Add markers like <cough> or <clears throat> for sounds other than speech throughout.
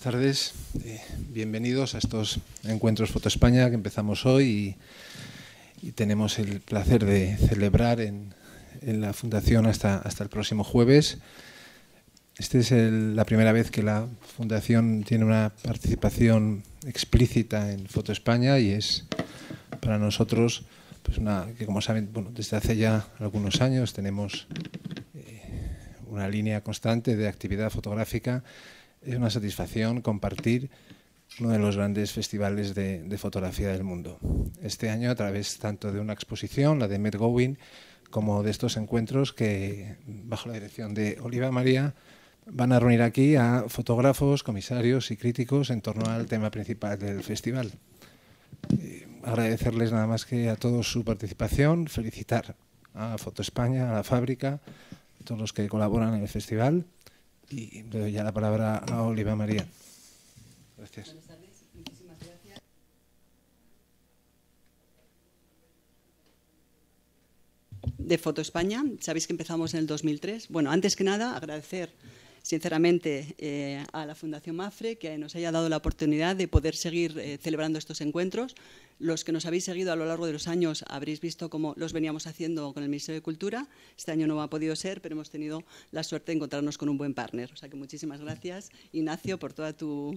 buenas tardes. Eh, bienvenidos a estos encuentros Foto España que empezamos hoy y, tenemos el placer de celebrar en, la Fundación hasta, hasta el próximo jueves. Esta es la primera vez que la Fundación tiene una participación explícita en Foto España y es para nosotros, pues, una, que como saben, desde hace ya algunos años tenemos eh, una línea constante de actividad fotográfica es una satisfacción compartir uno de los grandes festivales de, fotografía del mundo. Este año, a través tanto de una exposición, la de Met Gowin, como de estos encuentros que, bajo la dirección de Oliva María, van a reunir aquí a fotógrafos, comisarios y críticos en torno al tema principal del festival. Eh, agradecerles nada más que a todos su participación, felicitar a Foto España, a la fábrica, a todos los que colaboran en el festival y le doy ya la palabra a Oliva María. Gracias. De Foto España, sabéis que empezamos en el 2003. Bueno, antes que nada, agradecer sinceramente eh, a la Fundación MAFRE que nos haya dado la oportunidad de poder seguir eh, celebrando estos encuentros. Los que nos habéis seguido a lo largo de los años habréis visto cómo los veníamos haciendo con el Ministerio de Cultura. Este año no ha podido ser, pero hemos tenido la suerte de encontrarnos con un buen partner. O sea que muchísimas gracias, Ignacio, por toda tu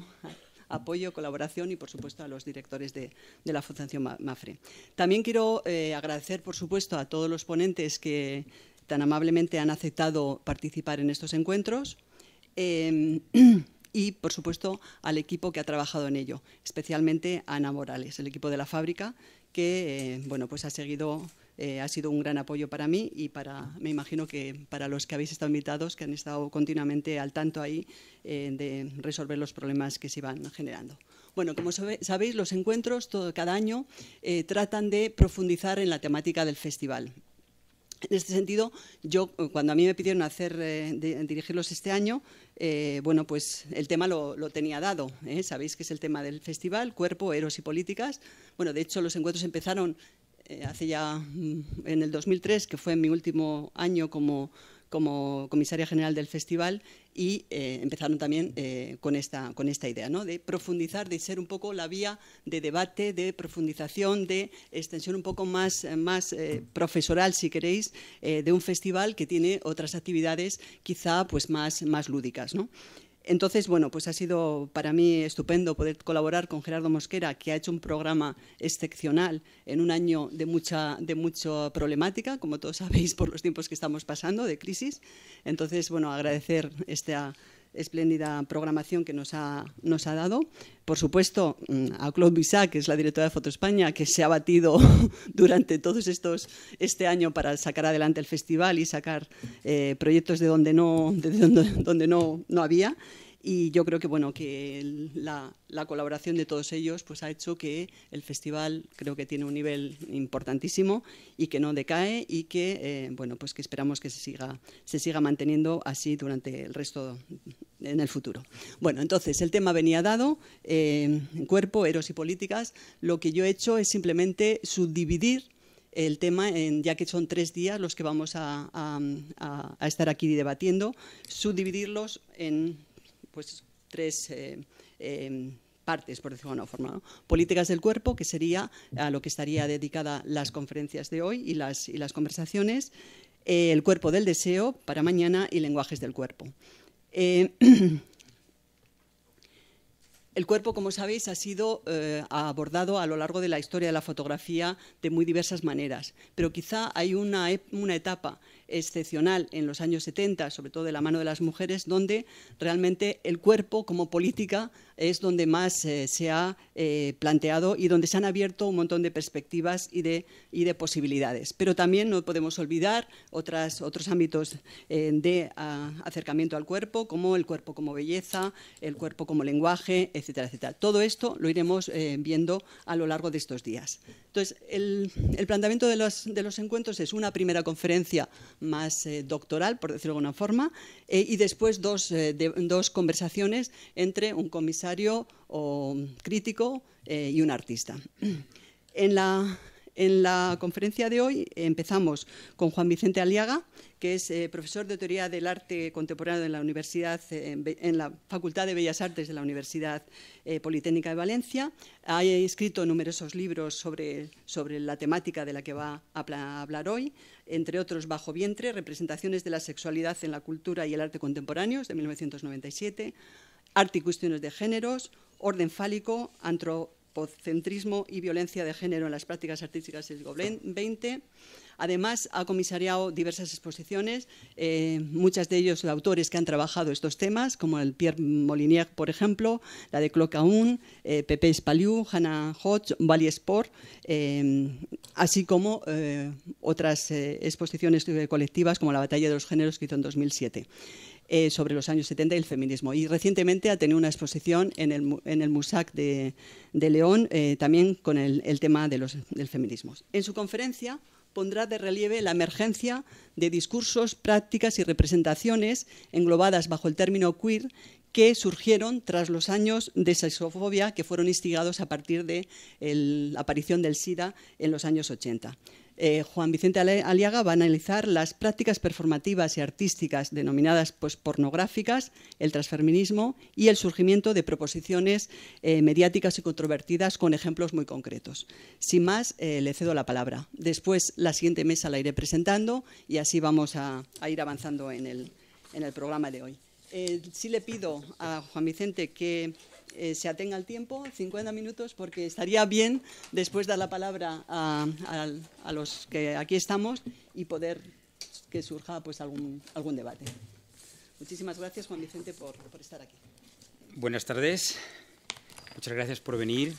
apoyo, colaboración y, por supuesto, a los directores de, la Fundación MAFRE. También quiero eh, agradecer, por supuesto, a todos los ponentes que tan amablemente han aceptado participar en estos encuentros. Em, <clears throat> y, por supuesto, al equipo que ha trabajado en ello, especialmente a Ana Morales, el equipo de la fábrica, que eh, bueno, pues ha seguido eh, ha sido un gran apoyo para mí y para, me imagino que para los que habéis estado invitados, que han estado continuamente al tanto ahí eh, de resolver los problemas que se iban generando. Bueno, como sabéis, los encuentros todo, cada año tratan de profundizar en la temática del festival. En este sentido, yo eh, cuando a mí me pidieron hacer eh, dirigirlos este año, eh, bueno, pues el tema lo, tenía dado. Sabéis que es el tema del festival, cuerpo, eros y políticas. Bueno, de hecho, los encuentros empezaron hace ya mm, en el 2003, que fue mi último año como como comisaria general del festival y eh, empezaron también eh, con, esta, con esta idea, ¿no? de profundizar, de ser un poco la vía de debate, de profundización, de extensión un poco más, eh, más profesoral, si queréis, de un festival que tiene otras actividades quizá pues, más, más lúdicas. ¿no? Entonces, bueno, pues ha sido para mí estupendo poder colaborar con Gerardo Mosquera, que ha hecho un programa excepcional en un año de mucha, de problemática, como todos <laughs> sabéis por los tiempos que estamos pasando de crisis. Entonces, bueno, agradecer esta espléndida programación que nos ha, nos ha dado. Por supuesto, mm, a Claude Bissac, que es la directora de Foto España, que se ha batido <laughs> durante todos estos este año para sacar adelante el festival y sacar eh, proyectos de donde no, de donde, no, no había y yo creo que bueno que la, colaboración de todos ellos pues ha hecho que el festival creo que tiene un nivel importantísimo y que no decae y que eh, bueno pues que esperamos que se siga se siga manteniendo así durante el resto en el futuro bueno entonces el tema venía dado eh, cuerpo eros y políticas lo que yo he hecho es simplemente subdividir el tema, en, ya que son tres días los que vamos a estar aquí debatiendo, subdividirlos en pues, tres eh, em, partes, por decirlo de alguna forma. ¿no? Políticas del cuerpo, que sería a lo que estaría dedicada las conferencias de hoy y las, las conversaciones. Eh, el cuerpo del deseo para mañana y lenguajes del cuerpo. Eh, <clears throat> el cuerpo, como sabéis, ha sido abordado a lo largo de la historia de la fotografía de muy diversas maneras, pero quizá hay una, una etapa excepcional en los años 70, sobre todo de la mano de las mujeres, donde realmente el cuerpo como política es donde más eh, se ha eh, planteado y donde se han abierto un montón de perspectivas y de, posibilidades. Pero también no podemos olvidar otros ámbitos eh, de ah, acercamiento al cuerpo, como el cuerpo como belleza, el cuerpo como lenguaje, etcétera, etcétera. Todo esto lo iremos viendo a lo largo de estos días. Entonces, el, planteamiento de los encuentros es una primera conferencia más eh, doctoral, por decirlo de alguna forma, eh, y después dos, eh, dos, conversaciones entre un comisario o crítico y un artista. <clears throat> En la en la conferencia de hoy empezamos con Juan Vicente Aliaga, que es eh, profesor de Teoría del Arte Contemporáneo en la, Facultad de Bellas Artes de la Universidad eh, Politécnica de Valencia. Ha escrito numerosos libros sobre, sobre la temática de la que va a hablar hoy, entre otros Bajo Vientre, Representaciones de la Sexualidad en la Cultura y el Arte Contemporáneos, de 1997, Arte y Cuestiones de Géneros, Orden Fálico, antro centrismo y violencia de género en las prácticas artísticas del siglo 20. Además, ha comisariado diversas exposiciones, eh, muchas de ellos autores que han trabajado estos temas, como el Pierre Molinier, por ejemplo, la de Clocaun, eh, Pepe Espaliu, Hannah Hodge, Bali Sport, eh, así como otras exposiciones colectivas como La Batalla de los Géneros que hizo en 2007. Eh, sobre los años 70 y el feminismo. Y recientemente ha tenido una exposición en el, en el MUSAC de, León, eh, también con el, tema de los, del feminismo. En su conferencia pondrá de relieve la emergencia de discursos, prácticas y representaciones englobadas bajo el término queer que surgieron tras los años de sexofobia que fueron instigados a partir de la aparición del SIDA en los años 80. Eh, Juan Vicente Aliaga va a analizar las prácticas performativas y artísticas denominadas pues, pornográficas, el transfeminismo y el surgimiento de proposiciones eh, mediáticas y controvertidas con ejemplos muy concretos. Sin más, eh, le cedo la palabra. Después, la siguiente mesa la iré presentando y así vamos a, ir avanzando en el programa de hoy. Eh, sí le pido a Juan Vicente que eh, se atenga al tiempo, 50 minutos, porque estaría bien después dar la palabra a, los que aquí estamos y poder que surja pues algún, algún debate. Muchísimas gracias, Juan Vicente, por, por estar aquí. Buenas tardes. Muchas gracias por venir.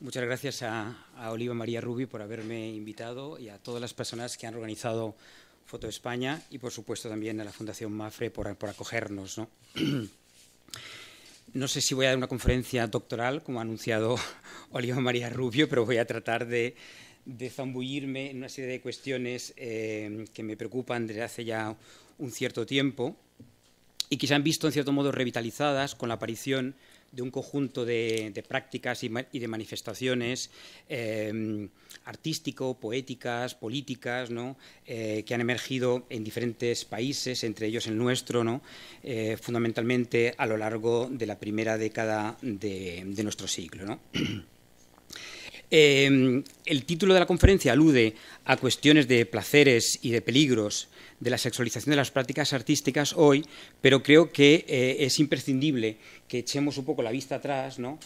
Muchas gracias a, a Oliva María Rubi por haberme invitado y a todas las personas que han organizado Foto España y, por supuesto, también a la Fundación MAFRE por, acogernos. <clears throat> ¿no? sé si voy a dar una conferencia doctoral, como ha anunciado <laughs> Oliva María Rubio, pero voy a tratar de, zambullirme en una serie de cuestiones eh, que me preocupan desde hace ya un cierto tiempo y que se han visto, en cierto modo, revitalizadas con la aparición de de un conjunto de, prácticas y, de manifestaciones eh, artístico, poéticas, políticas, eh, que han emergido en diferentes países, entre ellos el nuestro, ¿no? Eh, fundamentalmente a lo largo de la primera década de, nuestro siglo. <clears throat> Em, el título de la conferencia alude a cuestiones de placeres y de peligros de la sexualización de las prácticas artísticas hoy, pero creo que eh, es imprescindible que echemos un poco la vista atrás, ¿no?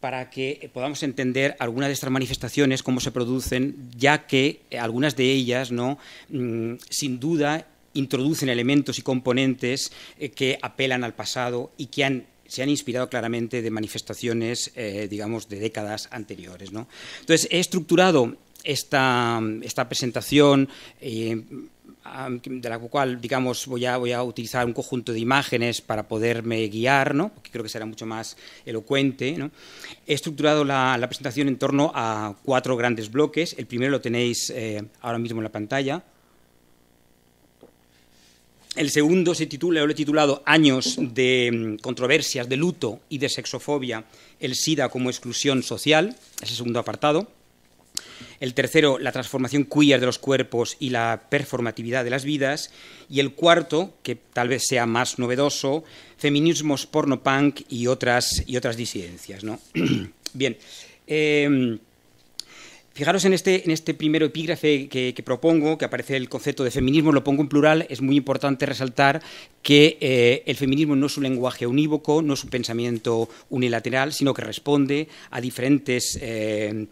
para que podamos entender algunas de estas manifestaciones, cómo se producen, ya que eh, algunas de ellas, ¿no? Mm, sin duda, introducen elementos y componentes eh, que apelan al pasado y que han se han inspirado claramente de manifestaciones, eh, digamos, de décadas anteriores. ¿no? Entonces, he estructurado esta, esta presentación. Eh, de la cual, digamos, voy a, voy a utilizar un conjunto de imágenes para poderme guiar, ¿no? porque creo que será mucho más elocuente. He estructurado la, presentación en torno a cuatro grandes bloques. El primero lo tenéis eh, ahora mismo en la pantalla, el segundo se titula, lo he titulado, Años de mm, controversias, de luto y de sexofobia, el SIDA como exclusión social, ese segundo apartado. El tercero, la transformación queer de los cuerpos y la performatividad de las vidas. Y el cuarto, que tal vez sea más novedoso, feminismos porno punk y otras, y otras disidencias. ¿no? <clears throat> Bien. Em, Fijaros en este, en este primer epígrafe que, propongo, que aparece el concepto de feminismo, lo pongo en plural, es muy importante resaltar que eh, el feminismo no es un lenguaje unívoco, no es un pensamiento unilateral, sino que responde a diferentes... Eh,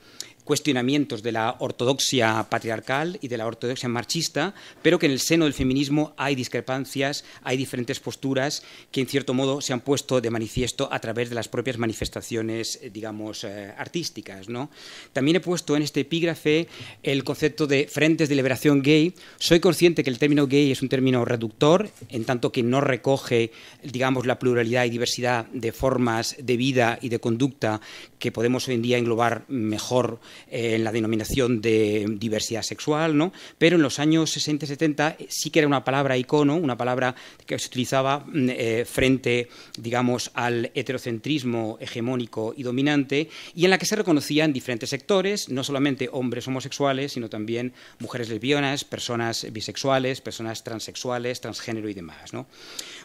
de la ortodoxia patriarcal y de la ortodoxia marxista, pero que en el seno del feminismo hay discrepancias, hay diferentes posturas que en cierto modo se han puesto de manifiesto a través de las propias manifestaciones, eh, digamos, eh, artísticas. También he puesto en este epígrafe el concepto de frentes de liberación gay. Soy consciente que el término gay es un término reductor, en tanto que no recoge, digamos, la pluralidad y diversidad de formas de vida y de conducta que podemos hoy en día englobar mejor eh, en la denominación de diversidad sexual, pero en los años 60 y 70 eh, sí que era una palabra icono, una palabra que se utilizaba mm, eh, frente, digamos, al heterocentrismo hegemónico y dominante y en la que se reconocían diferentes sectores, no solamente hombres homosexuales, sino también mujeres lesbianas, personas bisexuales, personas transexuales, transgénero y demás.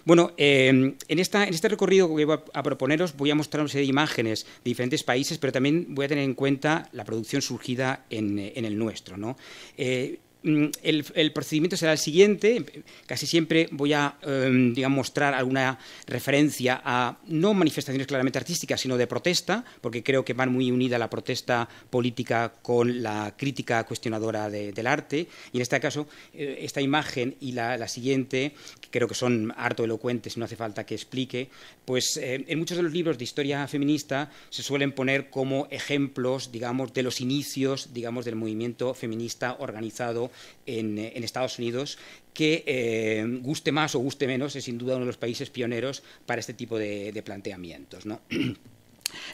Bueno, em, en, esta, en este recorrido que voy a proponeros voy a mostrar una serie de imágenes de diferentes países, pero también voy a tener en cuenta la producción surgida eh, en, el nuestro. ¿no? Eh, Mm, el, procedimiento será el siguiente. Casi siempre voy a em, mostrar alguna referencia a no manifestaciones claramente artísticas, sino de protesta, porque creo que van muy unida la protesta política con la crítica cuestionadora del arte. Y en este caso, eh, esta imagen y la, siguiente, que creo que son harto elocuentes, no hace falta que explique, pues eh, en muchos de los libros de historia feminista se suelen poner como ejemplos, digamos, de los inicios, digamos, del movimiento feminista organizado eh, en, Estados Unidos que eh, guste más o guste menos, es sin duda uno de los países pioneros para este tipo de, planteamientos. <clears throat>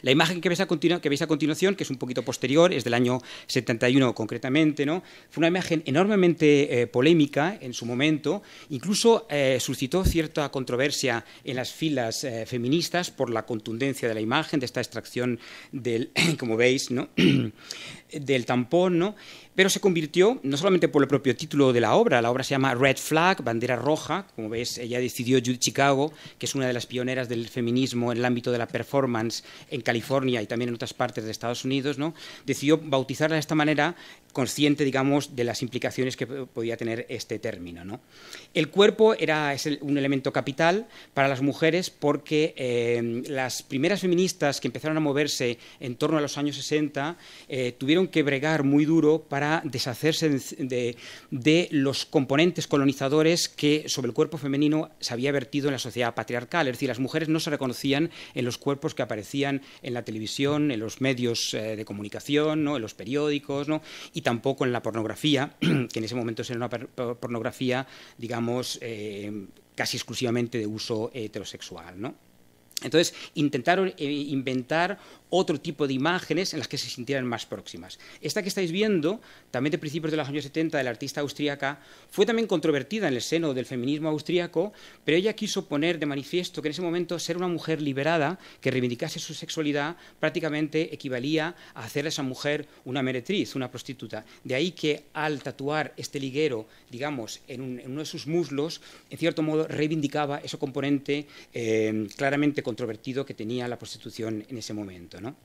La imagen que veis, a que a continuación, que es un poquito posterior, es del año 71 concretamente, ¿no? fue una imagen enormemente eh, polémica en su momento, incluso suscitó cierta controversia en las filas feministas por la contundencia de la imagen, de esta extracción del, <clears throat> como veis, ¿no? <clears throat> del tampón, ¿no? Pero se convirtió, no solamente por el propio título de la obra, la obra se llama Red Flag, Bandera Roja, como ves, ella decidió Judy Chicago, que es una de las pioneras del feminismo en el ámbito de la performance en California y también en otras partes de Estados Unidos, ¿no? Decidió bautizarla de esta manera, consciente, digamos, de las implicaciones que podía tener este término, ¿no? El cuerpo era es un elemento capital para las mujeres porque eh, las primeras feministas que empezaron a moverse en torno a los años 60 eh, tuvieron que bregar muy duro para deshacerse de, los componentes colonizadores que sobre el cuerpo femenino se había vertido en la sociedad patriarcal. Es decir, las mujeres no se reconocían en los cuerpos que aparecían en la televisión, en los medios eh, de comunicación, en los periódicos, ¿no? y tampoco en la pornografía, <clears throat> que en ese momento era una pornografía, digamos, eh, casi exclusivamente de uso heterosexual. ¿no? Entonces, intentaron eh, inventar otro tipo de imágenes en las que se sintieran más próximas. Esta que estáis viendo, también de principios de los años 70, de la artista austríaca, fue también controvertida en el seno del feminismo austríaco, pero ella quiso poner de manifiesto que en ese momento ser una mujer liberada que reivindicase su sexualidad prácticamente equivalía a hacer a esa mujer una meretriz, una prostituta. De ahí que al tatuar este liguero, digamos, en, uno de sus muslos, en cierto modo reivindicaba ese componente eh, claramente controvertido que tenía la prostitución en ese momento. ¿no?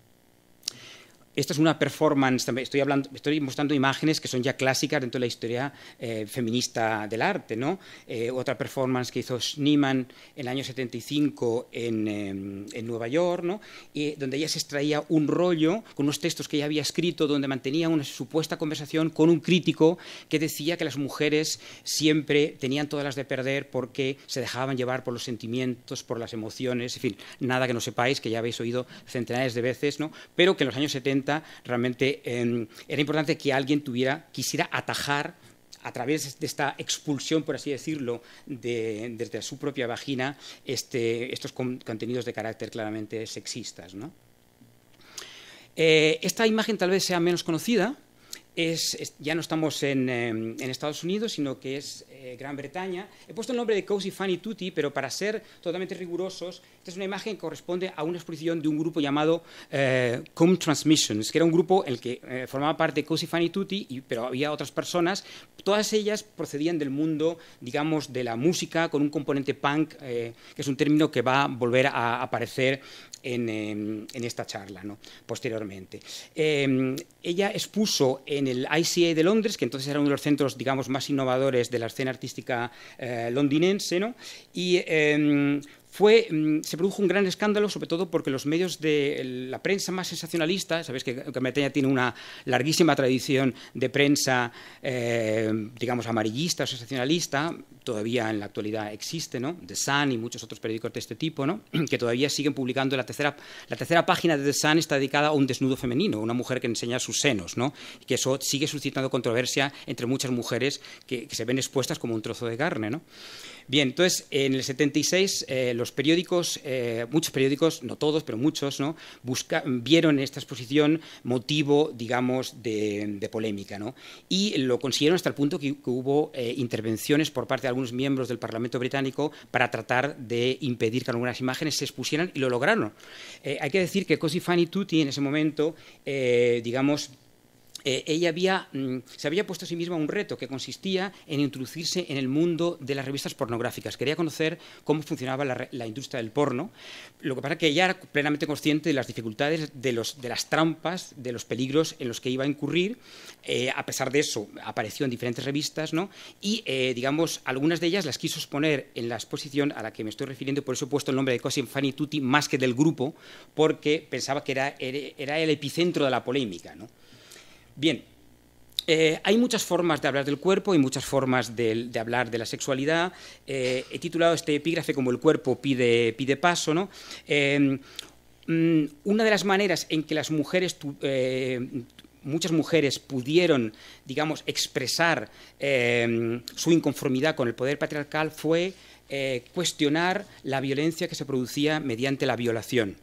Esta es una performance, estoy, hablando, mostrando imágenes que son ya clásicas dentro de la historia eh, feminista del arte. ¿no? Eh, otra performance que hizo Schneeman en el año 75 em, en, Nueva York, ¿no? y donde ella se extraía un rollo con unos textos que ella había escrito, donde mantenía una supuesta conversación con un crítico que decía que las mujeres siempre tenían todas las de perder porque se dejaban llevar por los sentimientos, por las emociones, en fin, nada que no sepáis, que ya habéis oído centenares de veces, ¿no? pero que en los años 70 realmente em, era importante que alguien quisiera atajar a través de esta expulsión, por así decirlo, desde su propia vagina, este, estos contenidos de carácter claramente sexistas. Eh, esta imagen tal vez sea menos conocida, ya no estamos em, en, Estados Unidos, sino que es eh, Gran Bretaña. He puesto el nombre de Cozy Funny Tutti, pero para ser totalmente rigurosos, esta es una imagen que corresponde a una exposición de un grupo llamado eh, Com Transmissions, que era un grupo en el que eh, formaba parte Cozy Funny Tutti, pero había otras personas. Todas ellas procedían del mundo, digamos, de la música, con un componente punk, eh, que es un término que va a volver a aparecer en, em, esta charla posteriormente. Em, ella expuso en el ICA e de Londres, que entonces era uno de los centros, digamos, más innovadores de la escena artística eh, londinense, ¿no? Y em, fue, mm, se produjo un gran escándalo, sobre todo porque los medios de la prensa más sensacionalista, sabéis que Bretaña tiene una larguísima tradición de prensa, eh, digamos, amarillista, sensacionalista, todavía en la actualidad existe, ¿no? The Sun y muchos otros periódicos de este tipo, ¿no? <clears throat> Que todavía siguen publicando la tercera, la tercera página de The Sun está dedicada a un desnudo femenino, una mujer que enseña sus senos, ¿no? que eso sigue suscitando controversia entre muchas mujeres que, se ven expuestas como un trozo de carne, ¿no? Bien, entonces en el 76 eh, los periódicos, eh, muchos periódicos, no todos, pero muchos, ¿no? vieron en esta exposición motivo, digamos, de, polémica, ¿no? Y lo consiguieron hasta el punto que, hubo eh, intervenciones por parte de algunos miembros del Parlamento británico para tratar de impedir que algunas imágenes se expusieran y lo lograron. Eh, hay que decir que Cosi Fanny Tutti en ese momento, eh, digamos, eh, ella mm, se había puesto a sí misma un reto que consistía en introducirse en el mundo de las revistas pornográficas. Quería conocer cómo funcionaba la, industria del porno. Lo que pasa es que ella era plenamente consciente de las dificultades, de, las trampas, de los peligros en los que iba a incurrir. Eh, a pesar de eso, apareció en diferentes revistas y, eh, digamos, algunas de ellas las quiso exponer en la exposición a la que me estoy refiriendo. Por eso he puesto el nombre de Così Fanny Tutti más que del grupo, porque pensaba que era, el epicentro de la polémica. Bien, eh, hay muchas formas de hablar del cuerpo y muchas formas de, hablar de la sexualidad. Eh, he titulado este epígrafe como El cuerpo pide, pide paso. ¿no? Em, mm, una de las maneras en que las mujeres, eh, muchas mujeres pudieron, digamos, expresar em, su inconformidad con el poder patriarcal fue cuestionar la violencia que se producía mediante la violación.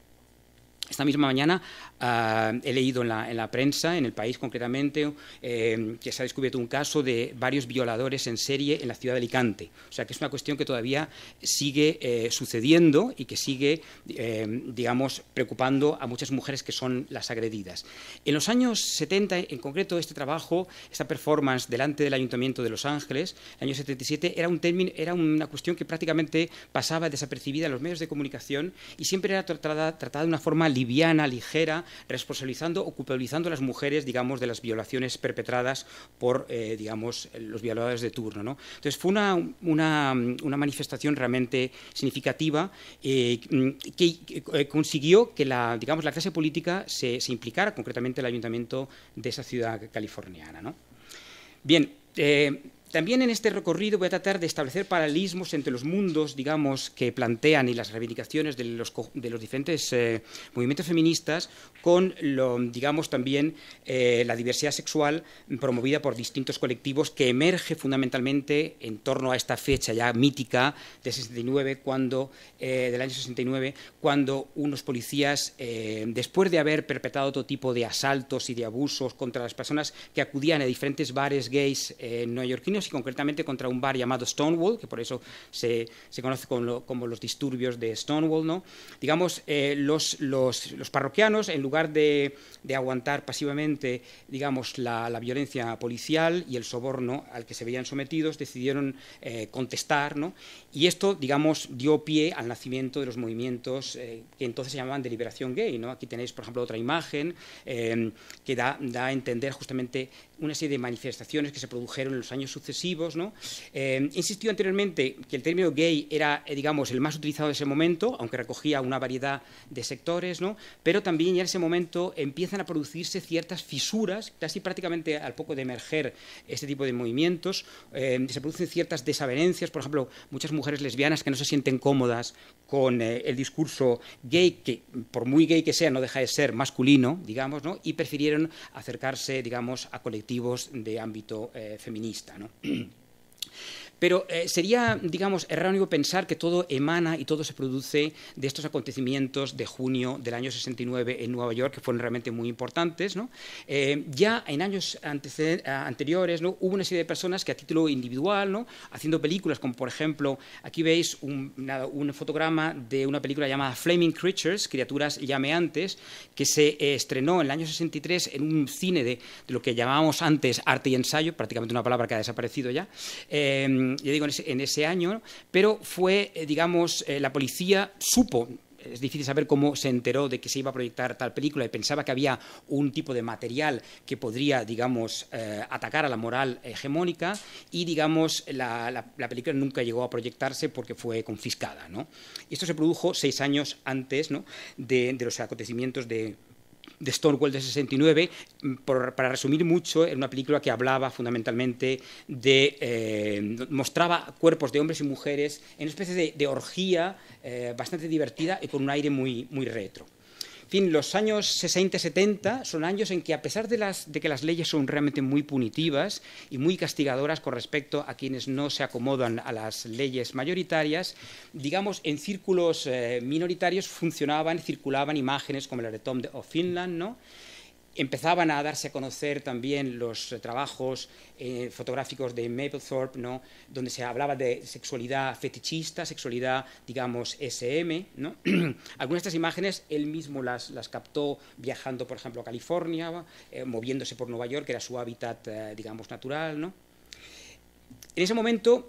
Esta misma mañana Ah, he leído en la, prensa, en el país concretamente, eh, que se ha descubierto un caso de varios violadores en serie en la ciudad de Alicante. O sea que es una cuestión que todavía sigue eh, sucediendo y que sigue, eh, digamos, preocupando a muchas mujeres que son las agredidas. En los años 70, en concreto, este trabajo, esta performance delante del Ayuntamiento de Los Ángeles, el año 77, era, un término, una cuestión que prácticamente pasaba desapercibida en los medios de comunicación y siempre era tratada de una forma liviana, ligera, responsabilizando o culpabilizando a las mujeres, digamos, de las violaciones perpetradas por, eh, digamos, los violadores de turno. ¿no? Entonces fue una, manifestación realmente significativa eh, que, eh, consiguió que la, digamos, la clase política se, implicara, concretamente el ayuntamiento de esa ciudad californiana. Bien, también en este recorrido voy a tratar de establecer paralelismos entre los mundos, digamos, que plantean y las reivindicaciones de los, diferentes eh, movimientos feministas con, digamos, también eh, la diversidad sexual promovida por distintos colectivos que emerge fundamentalmente en torno a esta fecha ya mítica de 69, cuando, eh, del año 69, cuando unos policías, después de haber perpetrado todo tipo de asaltos y de abusos contra las personas que acudían a diferentes bares gays neoyorquinos, y concretamente contra un bar llamado Stonewall, que por eso se, conoce como, los disturbios de Stonewall. ¿no? Digamos, eh, los, parroquianos, en lugar de, aguantar pasivamente digamos, la, violencia policial y el soborno al que se veían sometidos, decidieron eh, contestar ¿no? Y esto, digamos, dio pie al nacimiento de los movimientos eh, que entonces se llamaban de liberación gay. ¿no? Aquí tenéis, por ejemplo, otra imagen em, que da, da, a entender justamente una serie de manifestaciones que se produjeron en los años sucesivos. ¿no? Em, insistió anteriormente que el término gay era, eh, digamos, el más utilizado de ese momento, aunque recogía una variedad de sectores, ¿no? pero también ya en ese momento empiezan a producirse ciertas fisuras, casi prácticamente al poco de emerger este tipo de movimientos, em, se producen ciertas desavenencias, por ejemplo, muchas mujeres mujeres lesbianas que no se sienten cómodas con eh, el discurso gay, que por muy gay que sea no deja de ser masculino, digamos, ¿no? y prefirieron acercarse, digamos, a colectivos de ámbito eh, feminista. ¿no? <clears throat> Pero eh, sería, digamos, erróneo pensar que todo emana y todo se produce de estos acontecimientos de junio del año 69 en Nueva York, que fueron realmente muy importantes. Eh, ya en años eh, anteriores ¿no? hubo una serie de personas que a título individual, ¿no? haciendo películas, como por ejemplo, aquí veis un, fotograma de una película llamada Flaming Creatures, Criaturas Llameantes, que se estrenó en el año 63 en un cine de, lo que llamábamos antes arte y ensayo, prácticamente una palabra que ha desaparecido ya digo, en ese, año, pero fue, eh, digamos, eh, la policía supo es difícil saber cómo se enteró de que se iba a proyectar tal película y pensaba que había un tipo de material que podría, digamos, eh, atacar a la moral hegemónica y, digamos, la, película nunca llegó a proyectarse porque fue confiscada. ¿no? Y esto se produjo seis años antes ¿no? de los acontecimientos de de Stonewall de 69, mm, para resumir mucho, era una película que hablaba fundamentalmente de... Eh, mostraba cuerpos de hombres y mujeres en una especie de, orgía eh, bastante divertida y con un aire muy, muy retro fin, los años 60 y 70 son años en que, a pesar de, que las leyes son realmente muy punitivas y muy castigadoras con respecto a quienes no se acomodan a las leyes mayoritarias, digamos, en círculos eh, minoritarios funcionaban, circulaban imágenes como la de Tom of Finland, ¿no? Empezaban a darse a conocer también los trabajos eh, fotográficos de Mapplethorpe, ¿no? donde se hablaba de sexualidad fetichista, sexualidad, digamos, SM. <clears throat> Algunas de estas imágenes él mismo las, captó viajando, por ejemplo, a California, eh, moviéndose por Nueva York, que era su hábitat, eh, digamos, natural. En ese momento,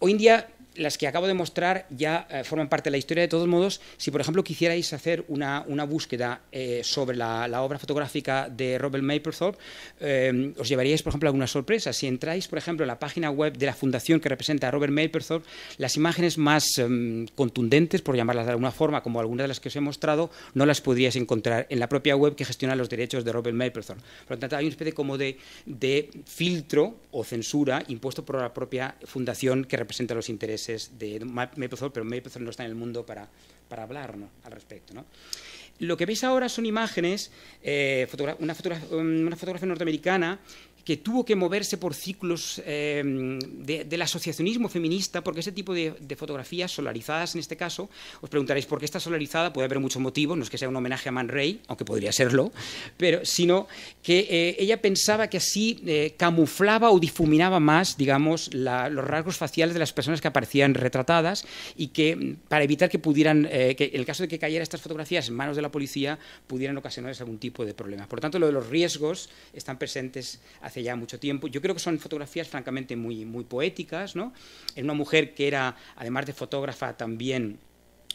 hoy en día las que acabo de mostrar ya eh, forman parte de la historia. De todos modos, si por ejemplo quisierais hacer una, búsqueda eh, sobre la, obra fotográfica de Robert Mapplethorpe, eh, os llevaríais por ejemplo a sorpresa. Si entráis por ejemplo en la página web de la fundación que representa a Robert Mapplethorpe, las imágenes más em, contundentes, por llamarlas de alguna forma, como algunas de las que os he mostrado, no las podríais encontrar en la propia web que gestiona los derechos de Robert Mapplethorpe. Por lo tanto, hay una especie como de, de filtro o censura impuesto por la propia fundación que representa los intereses de Mapplethorpe, pero Mapplethorpe no está en el mundo para, hablarnos al respecto. Lo que veis ahora son imágenes, eh, una, una, fotografía norteamericana que tuvo que moverse por ciclos eh, del asociacionismo feminista, porque ese tipo de, fotografías solarizadas, en este caso, os preguntaréis por qué está solarizada, puede haber muchos motivos, no es que sea un homenaje a Man Ray, aunque podría serlo, pero, sino que eh, ella pensaba que así eh, camuflaba o difuminaba más, digamos, los rasgos faciales de las personas que aparecían retratadas y que para evitar que pudieran, que en el caso de que cayeran estas fotografías en manos de la policía, pudieran ocasionar algún tipo de problemas. Por lo tanto, lo de los riesgos están presentes hacia ya mucho tiempo. Yo creo que son fotografías francamente muy, muy poéticas, ¿no? En una mujer que era, además de fotógrafa, también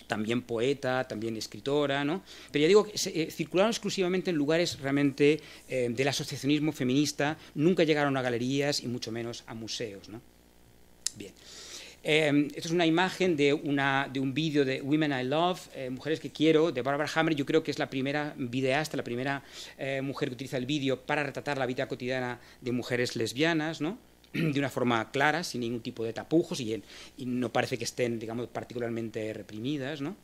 también poeta, también escritora, ¿no? Pero ya digo, eh, circularon exclusivamente en lugares realmente eh, del asociacionismo feminista, nunca llegaron a galerías y mucho menos a museos, ¿no? Bien. Em, esta es una imagen de, un vídeo de Women I Love, eh, Mujeres que Quiero, de Barbara Hammer. Yo creo que es la primera videasta, la primera eh, mujer que utiliza el vídeo para retratar la vida cotidiana de mujeres lesbianas, ¿no? <clears throat> de una forma clara, sin ningún tipo de tapujos y, y no parece que estén, digamos, particularmente reprimidas, ¿no?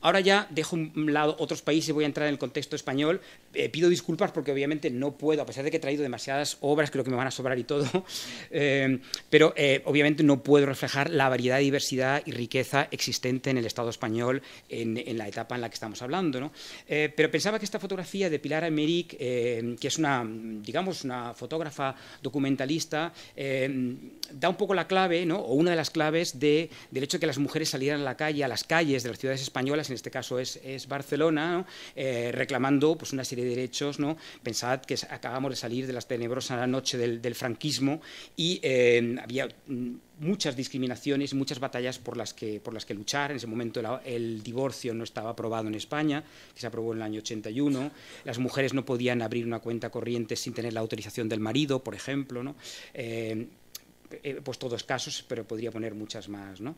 Ahora ya dejo un lado otros países, y voy a entrar en el contexto español. Eh, pido disculpas porque obviamente no puedo, a pesar de que he traído demasiadas obras, creo que me van a sobrar y todo, <laughs> eh, pero eh, obviamente no puedo reflejar la variedad, diversidad y riqueza existente en el Estado español en, la etapa en la que estamos hablando. ¿no? pero pensaba que esta fotografía de Pilar Emerick, que es una, digamos, una fotógrafa documentalista, da un poco la clave, ¿no? o una de las claves de, del hecho de que las mujeres salieran a la calle, a las calles de la ciudades españolas, en este caso es, Barcelona, eh, reclamando pues, una serie de derechos. ¿no? Pensad que acabamos de salir de la tenebrosas noche del, franquismo y eh, había mm, muchas discriminaciones, muchas batallas por las que, por las que luchar. En ese momento el, divorcio no estaba aprobado en España, que se aprobó en el año 81. Las mujeres no podían abrir una cuenta corriente sin tener la autorización del marido, por ejemplo. ¿no? Eh, eh pues casos, pero podría poner muchas más. ¿no?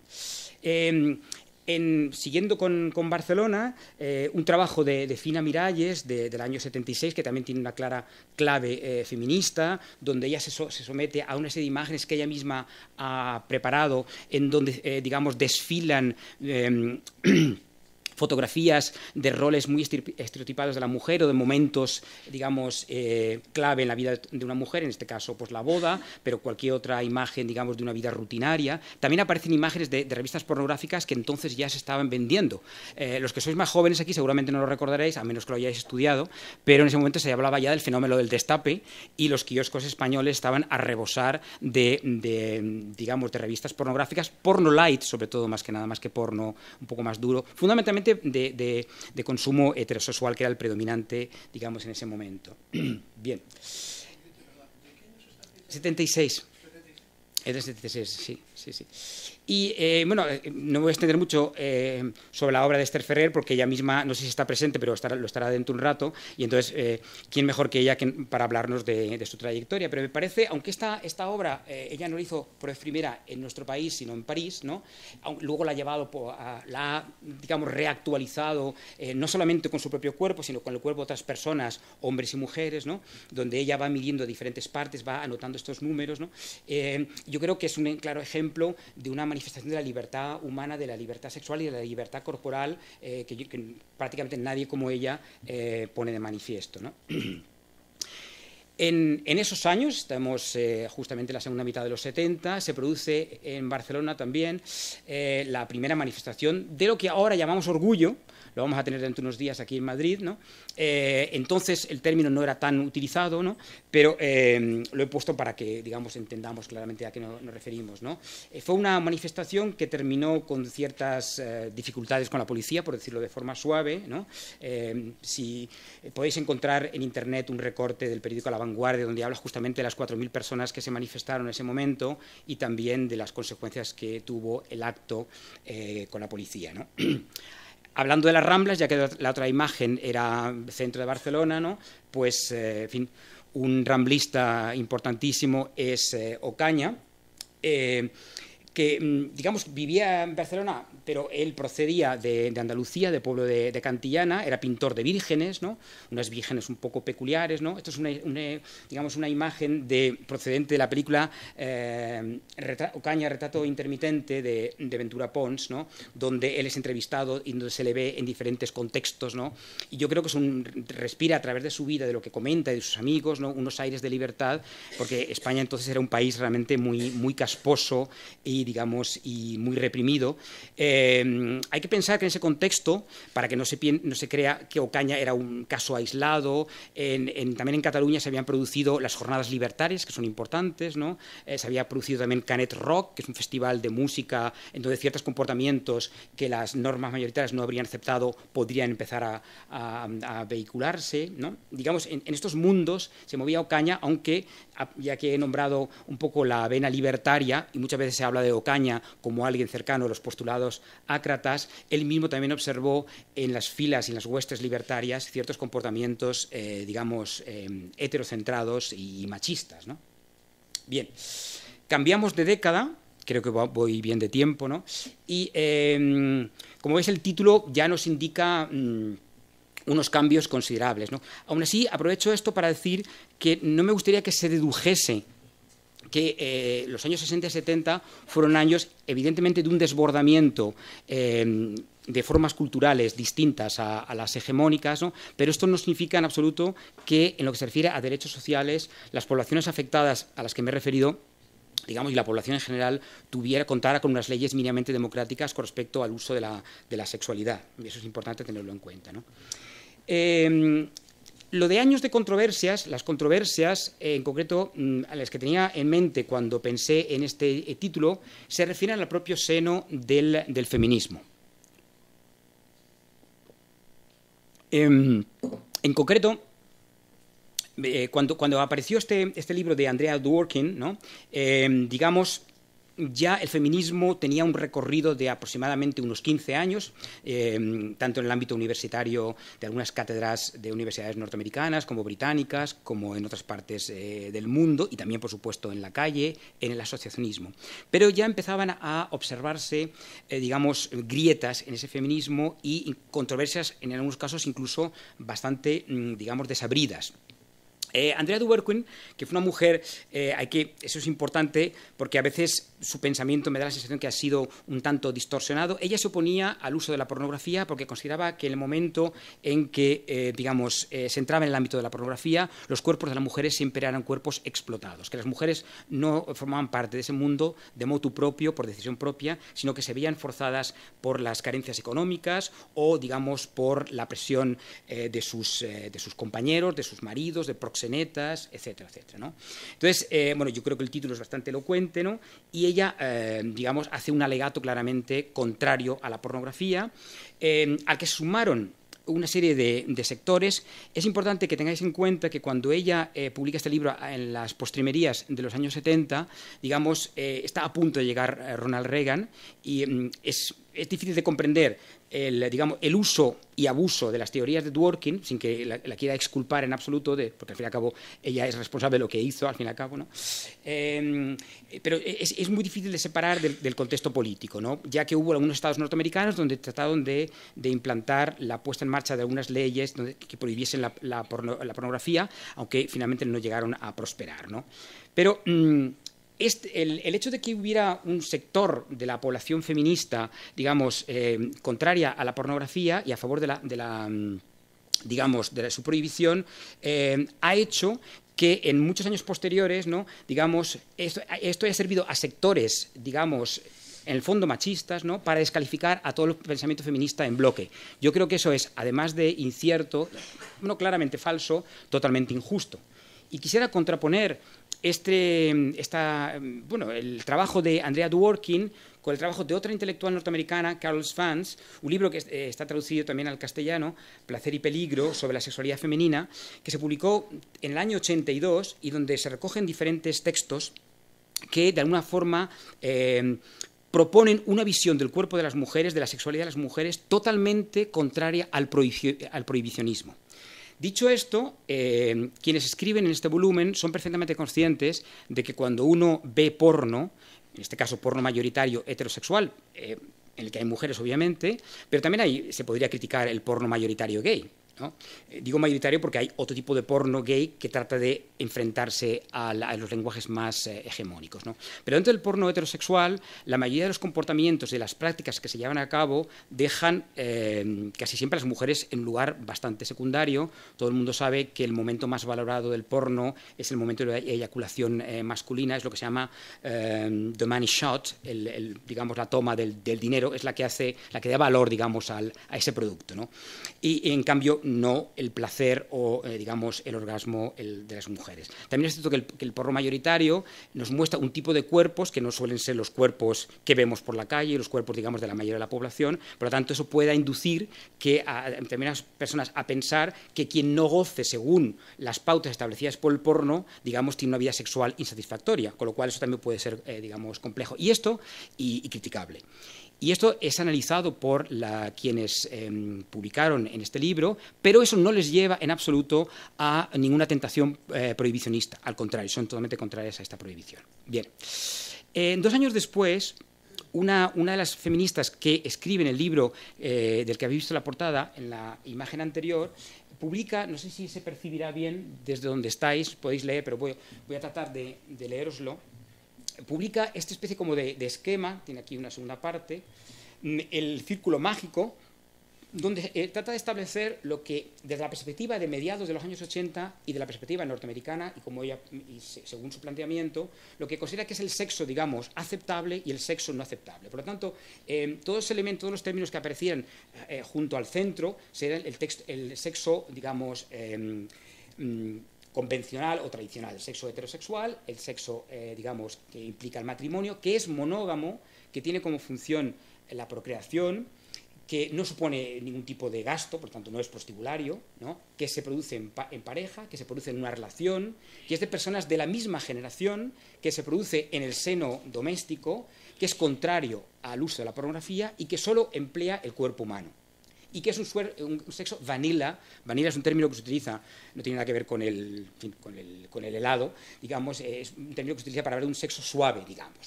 siguiendo con, Barcelona, eh, un trabajo de, Fina Miralles del año 76, que también tiene una clara clave eh, feminista, donde ella se, somete a una serie de imágenes que ella misma ha preparado, en donde, eh, digamos, desfilan em, <clears throat> fotografías de roles muy estereotipados de la mujer o de momentos, digamos, eh, clave en la vida de una mujer, en este caso, pues la boda, pero cualquier otra imagen, digamos, de una vida rutinaria. También aparecen imágenes de, revistas pornográficas que entonces ya se estaban vendiendo. Eh, los que sois más jóvenes aquí seguramente no lo recordaréis, a menos que lo hayáis estudiado, pero en ese momento se hablaba ya del fenómeno del destape y los kioscos españoles estaban a rebosar de, de digamos, de revistas pornográficas, porno light, sobre todo, más que nada, más que porno un poco más duro, fundamentalmente de, consumo heterosexual, que era el predominante, digamos, en ese momento. <clears throat> Bien. 76. Es 76, sí sí, sí. Y eh, bueno, eh, no voy a extender mucho eh, sobre la obra de Esther Ferrer, porque ella misma, no sé si está presente, pero estará, lo estará dentro un rato, y entonces, ¿quién mejor que ella para hablarnos de, su trayectoria? Pero me parece, aunque esta, esta obra ella no la hizo por primera en nuestro país, sino en París, ¿no? luego la ha llevado, la digamos, reactualizado, no solamente con su propio cuerpo, sino con el cuerpo de otras personas, hombres y mujeres, ¿no? donde ella va midiendo diferentes partes, va anotando estos números. ¿no? yo creo que es un claro ejemplo de una manifestación de la libertad humana, de la libertad sexual y de la libertad corporal eh, que, prácticamente nadie como ella eh, pone de manifiesto. ¿no? <clears throat> En, esos años, estamos eh, justamente en la segunda mitad de los 70, se produce en Barcelona también eh, la primera manifestación de lo que ahora llamamos orgullo, lo vamos a tener dentro de unos días aquí en Madrid, ¿no? Eh, entonces el término no era tan utilizado, Pero lo he puesto para que, digamos, entendamos claramente a qué nos, referimos, ¿no? fue una manifestación que terminó con ciertas dificultades con la policía, por decirlo de forma suave, si podéis encontrar en internet un recorte del periódico La vanguardia, donde habla justamente de las 4.000 personas que se manifestaron en ese momento y también de las consecuencias que tuvo el acto eh, con la policía. <clears throat> Hablando de las Ramblas, ya que la otra imagen era centro de Barcelona, pues, eh, en fin, un ramblista importantísimo es eh, Ocaña que, mm, digamos, vivía en Barcelona, pero él procedía de, Andalucía, de pueblo de, Cantillana, era pintor de vírgenes, ¿no? unas vírgenes un poco peculiares. ¿no? Esto es una, digamos, una imagen de, procedente de la película eh, Caña, Retrato Intermitente de, Ventura Pons, ¿no? donde él es entrevistado y donde se le ve en diferentes contextos. ¿no? Y yo creo que es un, respira a través de su vida, de lo que comenta y de sus amigos, ¿no? unos aires de libertad, porque España entonces era un país realmente muy, muy casposo y digamos, y muy reprimido. Em, hay que pensar que en ese contexto, para que no se, no se crea que Ocaña era un caso aislado, también en Cataluña se habían producido las jornadas libertarias, que son importantes, ¿no? Eh, se había producido también Canet Rock, que es un festival de música, en donde ciertos comportamientos que las normas mayoritarias no habrían aceptado podrían empezar a, vehicularse, ¿no? Digamos, en, en estos mundos se movía Ocaña, aunque ya que he nombrado un poco la vena libertaria, y muchas veces se habla de Ocaña como alguien cercano a los postulados ácratas, él mismo también observó en las filas y en las huestes libertarias ciertos comportamientos, eh, digamos, eh, heterocentrados y machistas. ¿no? Bien, cambiamos de década, creo que voy bien de tiempo, ¿no? Y em, como veis, el título ya nos indica. Mm, unos cambios considerables. Aún así, aprovecho esto para decir que no me gustaría que se dedujese que eh, los años 60 y 70 fueron años evidentemente de un desbordamiento. Em, de formas culturales distintas a, las hegemónicas, pero esto no significa en absoluto que en lo que se refiere a derechos sociales, las poblaciones afectadas a las que me he referido digamos, y la población en general tuviera, contara con unas leyes mínimamente democráticas con respecto al uso de la, de la sexualidad. Y eso es importante tenerlo en cuenta. ¿no? Em, lo de años de controversias, las controversias eh, en concreto mm, a las que tenía en mente cuando pensé en este eh, título, se refieren al propio seno del, feminismo. Em, en concreto, eh, cuando, cuando, apareció este, este, libro de Andrea Dworkin, em, digamos, ya el feminismo tenía un recorrido de aproximadamente unos 15 años, em, tanto en el ámbito universitario de algunas cátedras de universidades norteamericanas como británicas, como en otras partes eh, del mundo y también, por supuesto, en la calle, en el asociacionismo. Pero ya empezaban a observarse, eh, digamos, grietas en ese feminismo y controversias, en algunos casos incluso bastante, mm, digamos, desabridas. Eh, Andrea Duberquin, que fue una mujer, hay que, eso es importante porque a veces su pensamiento me da la sensación que ha sido un tanto distorsionado. Ella se oponía al uso de la pornografía porque consideraba que en el momento en que, eh, digamos, eh, se entraba en el ámbito de la pornografía, los cuerpos de las mujeres siempre eran cuerpos explotados, que las mujeres no formaban parte de ese mundo de motu propio, por decisión propia, sino que se veían forzadas por las carencias económicas o, digamos, por la presión eh, de, sus, de sus compañeros, de sus maridos, de proxenetas, etcétera, etcétera. Entonces, bueno, yo creo que el título es bastante elocuente, ¿no? Y ella, eh, digamos, hace un alegato claramente contrario a la pornografía, eh, al que sumaron una serie de, sectores. Es importante que tengáis en cuenta que cuando ella eh, publica este libro en las postrimerías de los años 70, digamos, está a punto de llegar Ronald Reagan y mm, es, difícil de comprender el, digamos, el uso y abuso de las teorías de Dworkin, sin que la, quiera exculpar en absoluto, de, porque al fin y al cabo ella es responsable de lo que hizo, al fin y al cabo, ¿no? Em, pero es, es, muy difícil de separar del, contexto político, ¿no? ya que hubo algunos estados norteamericanos donde trataron de, de implantar la puesta en marcha de algunas leyes que prohibiesen la, la, pornografía, aunque finalmente no llegaron a prosperar. ¿no? Pero... Mm, este, el, hecho de que hubiera un sector de la población feminista, digamos, eh, contraria a la pornografía y a favor de la, mm, digamos, de su prohibición, eh, ha hecho que en muchos años posteriores, ¿no? digamos, esto, esto haya servido a sectores, digamos, en el fondo machistas, ¿no? para descalificar a todo el pensamiento feminista en bloque. Yo creo que eso es, además de incierto, no claramente falso, totalmente injusto. Y quisiera contraponer este, bueno, el trabajo de Andrea Dworkin con el trabajo de otra intelectual norteamericana, Carol Svans, un libro que eh, está traducido también al castellano, Placer y Peligro, sobre la sexualidad femenina, que se publicó en el año 82 y donde se recogen diferentes textos que de alguna forma eh, proponen una visión del cuerpo de las mujeres, de la sexualidad de las mujeres, totalmente contraria al, prohibicionismo. Dicho esto, eh, quienes escriben en este volumen son perfectamente conscientes de que cuando uno ve porno, en este caso porno mayoritario heterosexual, eh, en el que hay mujeres obviamente, pero también ahí se podría criticar el porno mayoritario gay. Eh, digo mayoritario porque hay otro tipo de porno gay que trata de enfrentarse a, los lenguajes más eh, hegemónicos. Pero dentro del porno heterosexual, la mayoría de los comportamientos y las prácticas que se llevan a cabo dejan em, casi siempre a las mujeres en un lugar bastante secundario. Todo el mundo sabe que el momento más valorado del porno es el momento de la eyaculación eh, masculina, es lo que se llama em, the money shot, digamos la toma del, dinero, es la que hace, la que da valor digamos, a ese producto. y en cambio, no el placer o, eh, digamos, el orgasmo de las mujeres. También es cierto que el, porno mayoritario nos muestra un tipo de cuerpos que no suelen ser los cuerpos que vemos por la calle, los cuerpos, digamos, de la mayoría de la población, por lo tanto, eso puede inducir que a, determinadas personas a pensar que quien no goce según las pautas establecidas por el porno, digamos, tiene una vida sexual insatisfactoria, con lo cual eso también puede ser, eh, digamos, complejo. Y esto, y criticable. Y esto es analizado por la, quienes em, publicaron en este libro, pero eso no les lleva en absoluto a ninguna tentación eh, prohibicionista. Al contrario, son totalmente contrarias a esta prohibición. Bien. dos años después, una, una, de las feministas que escribe en el libro eh, del que habéis visto la portada, en la imagen anterior, publica, no sé si se percibirá bien desde donde estáis, podéis leer, pero voy, a tratar de, de leeroslo publica esta especie como de, esquema, tiene aquí una segunda parte, mm, el círculo mágico, donde eh, trata de establecer lo que desde la perspectiva de mediados de los años 80 y de la perspectiva norteamericana, y como mm, según su planteamiento, lo que considera que es el sexo, digamos, aceptable y el sexo no aceptable. Por lo tanto, eh, todos, elementos, todos los términos que aparecían eh, junto al centro serían el, el sexo, digamos, eh, mm, convencional o tradicional, el sexo heterosexual, el sexo, eh, digamos, que implica el matrimonio, que es monógamo, que tiene como función la procreación, que no supone ningún tipo de gasto, por tanto no es prostibulario, que se produce en, en, pareja, que se produce en una relación, que es de personas de la misma generación, que se produce en el seno doméstico, que es contrario al uso de la pornografía y que solo emplea el cuerpo humano y que es un, sexo vanilla. Vanilla es un término que se utiliza, no tiene nada que ver con el, con el, helado, digamos, es un término que se utiliza para hablar de un sexo suave, digamos.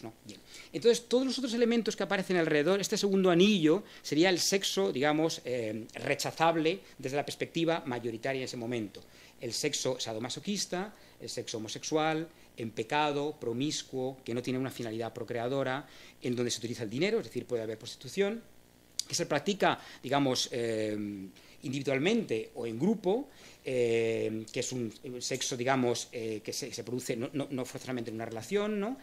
Entonces, todos los otros elementos que aparecen alrededor, este segundo anillo sería el sexo, digamos, eh, rechazable desde la perspectiva mayoritaria en ese momento. El sexo sadomasoquista, el sexo homosexual, en pecado, promiscuo, que no tiene una finalidad procreadora, en donde se utiliza el dinero, es decir, puede haber prostitución que se practica, digamos, eh, individualmente o en grupo, eh, que es un sexo, digamos, eh, que se, produce no, no, en una relación, ¿no?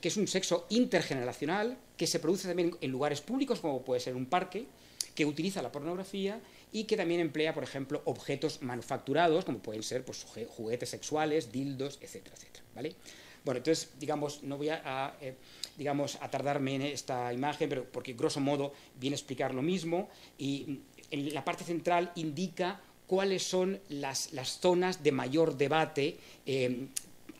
que es un sexo intergeneracional, que se produce también en lugares públicos, como puede ser un parque, que utiliza la pornografía y que también emplea, por ejemplo, objetos manufacturados, como pueden ser pues, juguetes sexuales, dildos, etcétera, etcétera. ¿vale? Bueno, entonces, digamos, no voy a digamos, atardarme en esta imagen, pero porque grosso modo viene a explicar lo mismo. Y mm, en la parte central indica cuáles son las, zonas de mayor debate eh,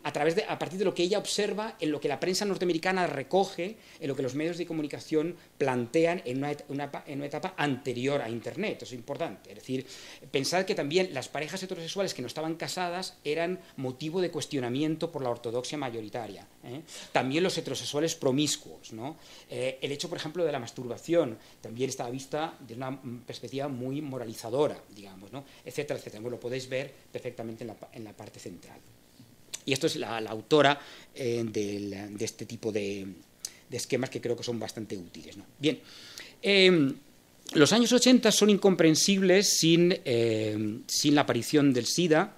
a, través de, a partir de lo que ella observa, en lo que la prensa norteamericana recoge, en lo que los medios de comunicación plantean en una, etapa anterior a Internet. Eso es importante. Es decir, pensar que también las parejas heterosexuales que no estaban casadas eran motivo de cuestionamiento por la ortodoxia mayoritaria. ¿eh? También los heterosexuales promiscuos. ¿no? Eh, el hecho, por ejemplo, de la masturbación también estaba vista de una perspectiva muy moralizadora, digamos, etcétera, etcétera. lo podéis ver perfectamente en la parte central. Y esto es la, autora eh, de, este tipo de, esquemas que creo que son bastante útiles. ¿no? Bien, em, los años 80 son incomprensibles em, sin, la aparición del SIDA,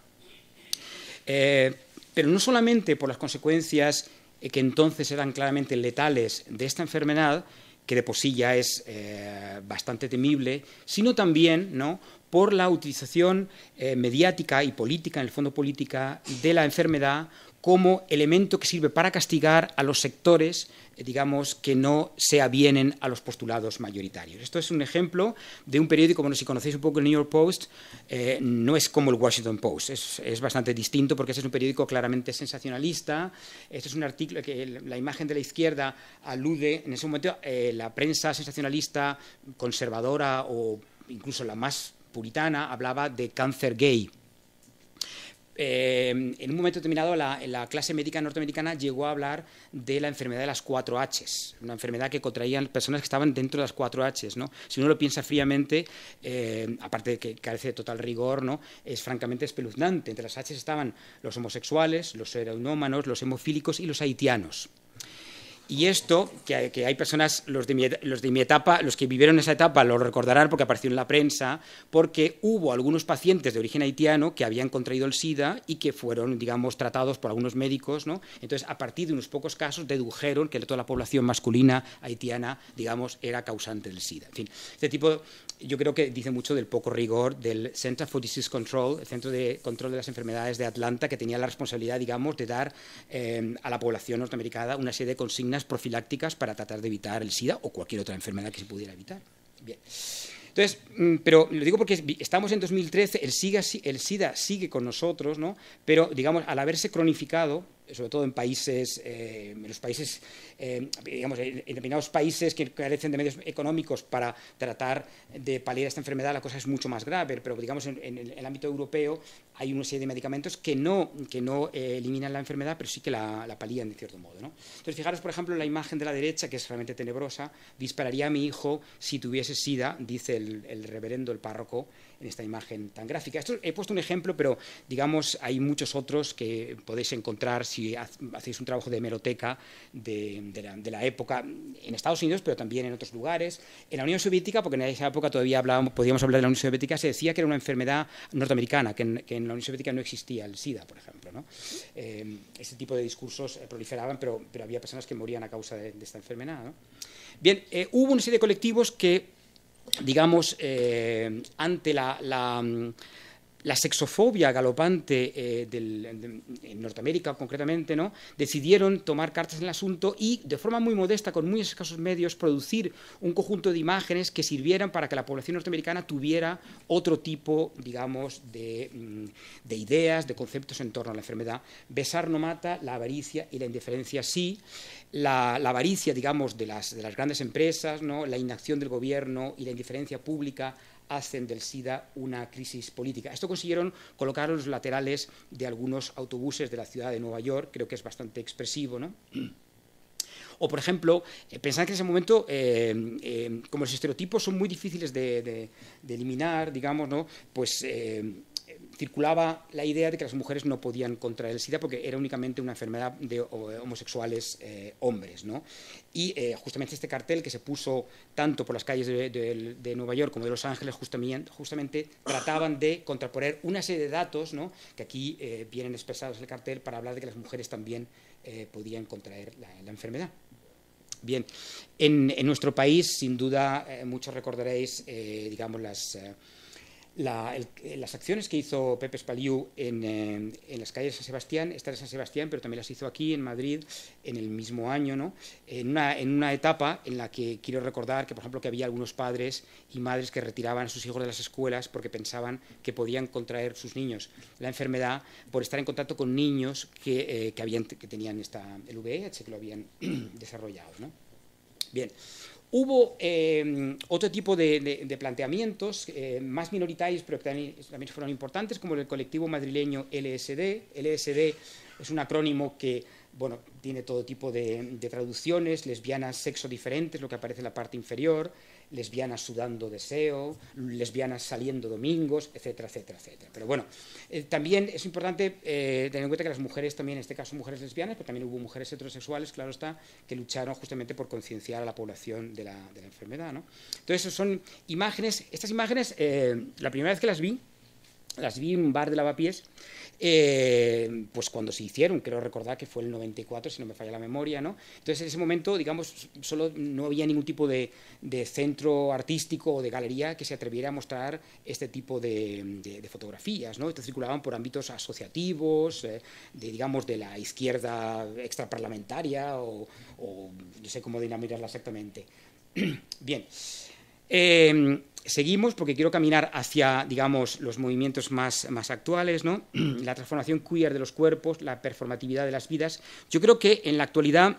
eh, pero no solamente por las consecuencias que entonces eran claramente letales de esta enfermedad, que de por sí ya es eh, bastante temible, sino también ¿no? por la utilización eh, mediática y política, en el fondo política, de la enfermedad como elemento que sirve para castigar a los sectores, eh, digamos, que no se avienen a los postulados mayoritarios. Esto es un ejemplo de un periódico, bueno, si conocéis un poco el New York Post, eh, no es como el Washington Post, es, bastante distinto porque ese es un periódico claramente sensacionalista, este es un artículo que la imagen de la izquierda alude, en ese momento, eh, la prensa sensacionalista, conservadora o incluso la más puritana hablaba de cáncer gay. Eh, en un momento determinado la, clase médica norteamericana llegó a hablar de la enfermedad de las cuatro Hs, una enfermedad que contraían personas que estaban dentro de las cuatro Hs. Si uno lo piensa fríamente, eh, aparte de que carece de total rigor, ¿no? es francamente espeluznante. Entre las Hs estaban los homosexuales, los heroinómanos, los hemofílicos y los haitianos. Y esto, que, hay personas, los de, mi, los de mi etapa, los que vivieron esa etapa lo recordarán porque apareció en la prensa, porque hubo algunos pacientes de origen haitiano que habían contraído el SIDA y que fueron, digamos, tratados por algunos médicos, ¿no? Entonces, a partir de unos pocos casos, dedujeron que toda la población masculina haitiana, digamos, era causante del SIDA. En fin, este tipo yo creo que dice mucho del poco rigor del Center for Disease Control, el Centro de Control de las Enfermedades de Atlanta, que tenía la responsabilidad, digamos, de dar eh, a la población norteamericana una serie de consignas profilácticas para tratar de evitar el SIDA o cualquier otra enfermedad que se pudiera evitar. Entonces, mm, pero lo digo porque estamos en 2013, el SIDA, el SIDA sigue con nosotros, ¿no? pero digamos, al haberse cronificado, sobre todo en países, eh, en los países, eh, digamos, en determinados países que carecen de medios económicos para tratar de paliar esta enfermedad, la cosa es mucho más grave, pero digamos, en, el, ámbito europeo hay una serie de medicamentos que no, que no eh, eliminan la enfermedad, pero sí que la, la palían de cierto modo. Entonces, fijaros, por ejemplo, en la imagen de la derecha, que es realmente tenebrosa, dispararía a mi hijo si tuviese sida, dice el reverendo, el párroco, en esta imagen tan gráfica. Esto, he puesto un ejemplo, pero digamos hay muchos otros que podéis encontrar si hacéis un trabajo de hemeroteca de, la, época en Estados Unidos, pero también en otros lugares. En la Unión Soviética, porque en esa época todavía hablábamos, podíamos hablar de la Unión Soviética, se decía que era una enfermedad norteamericana, que en, la Unión Soviética no existía el SIDA, por ejemplo. ¿no? Eh, ese tipo de discursos eh, proliferaban, pero, pero había personas que morían a causa de, esta enfermedad. Bien, eh, hubo una serie de colectivos que digamos, eh, ante la la sexofobia galopante eh, en Norteamérica concretamente, ¿no? decidieron tomar cartas en el asunto y, de forma muy modesta, con muy escasos medios, producir un conjunto de imágenes que sirvieran para que la población norteamericana tuviera otro tipo, digamos, de, mm, ideas, de conceptos en torno a la enfermedad. Besar no mata, la avaricia y la indiferencia sí, la, avaricia, digamos, de las, de las grandes empresas, ¿no? la inacción del gobierno y la indiferencia pública hacen del SIDA una crisis política. Esto consiguieron colocar los laterales de algunos autobuses de la ciudad de Nueva York, creo que es bastante expresivo, ¿no? O, por ejemplo, eh, pensar que en ese momento, eh, eh, como los estereotipos son muy difíciles de, eliminar, digamos, ¿no? pues circulaba la idea de que las mujeres no podían contraer el SIDA porque era únicamente una enfermedad de homosexuales eh, hombres. ¿no? Y eh, justamente este cartel que se puso tanto por las calles de, Nueva York como de Los Ángeles, justamente, trataban de contraponer una serie de datos que aquí eh, vienen expresados en el cartel para hablar de que las mujeres también podían contraer la, enfermedad. Bien, en, nuestro país, sin duda, muchos recordaréis, digamos, las eh, las acciones que hizo Pepe Espaliu en, eh, las calles de San Sebastián, esta de San Sebastián, pero también las hizo aquí en Madrid en el mismo año, ¿no? en, una, etapa en la que quiero recordar que, por ejemplo, que había algunos padres y madres que retiraban a sus hijos de las escuelas porque pensaban que podían contraer sus niños la enfermedad por estar en contacto con niños que, eh, que, que tenían esta, el VIH, e que lo habían <clears throat> desarrollado. ¿no? Bien. Hubo eh, otro tipo de, planteamientos, eh, más minoritarios, pero que también, fueron importantes, como el colectivo madrileño LSD. LSD es un acrónimo que bueno, tiene todo tipo de, de traducciones, lesbianas, sexo diferentes, lo que aparece en la parte inferior, lesbianas sudando deseo, lesbianas saliendo domingos, etcétera, etcétera, etcétera. Pero bueno, eh, también es importante eh, tener en cuenta que las mujeres también, en este caso mujeres lesbianas, pero también hubo mujeres heterosexuales, claro está, que lucharon justamente por concienciar a la población de la, enfermedad. ¿no? Entonces, son imágenes, estas imágenes, eh, la primera vez que las vi, las vi en un bar de lavapiés, eh, pues cuando se hicieron, creo recordar que fue el 94, si no me falla la memoria, ¿no? Entonces en ese momento, digamos, solo no había ningún tipo de, de centro artístico o de galería que se atreviera a mostrar este tipo de, fotografías, ¿no? Estas circulaban por ámbitos asociativos, eh, de, digamos, de la izquierda extraparlamentaria o, no sé cómo dinamizarla exactamente. <clears throat> Bien. Em, seguimos porque quiero caminar hacia, digamos, los movimientos más, más actuales, ¿no? <clears throat> La transformación queer de los cuerpos, la performatividad de las vidas. Yo creo que en la actualidad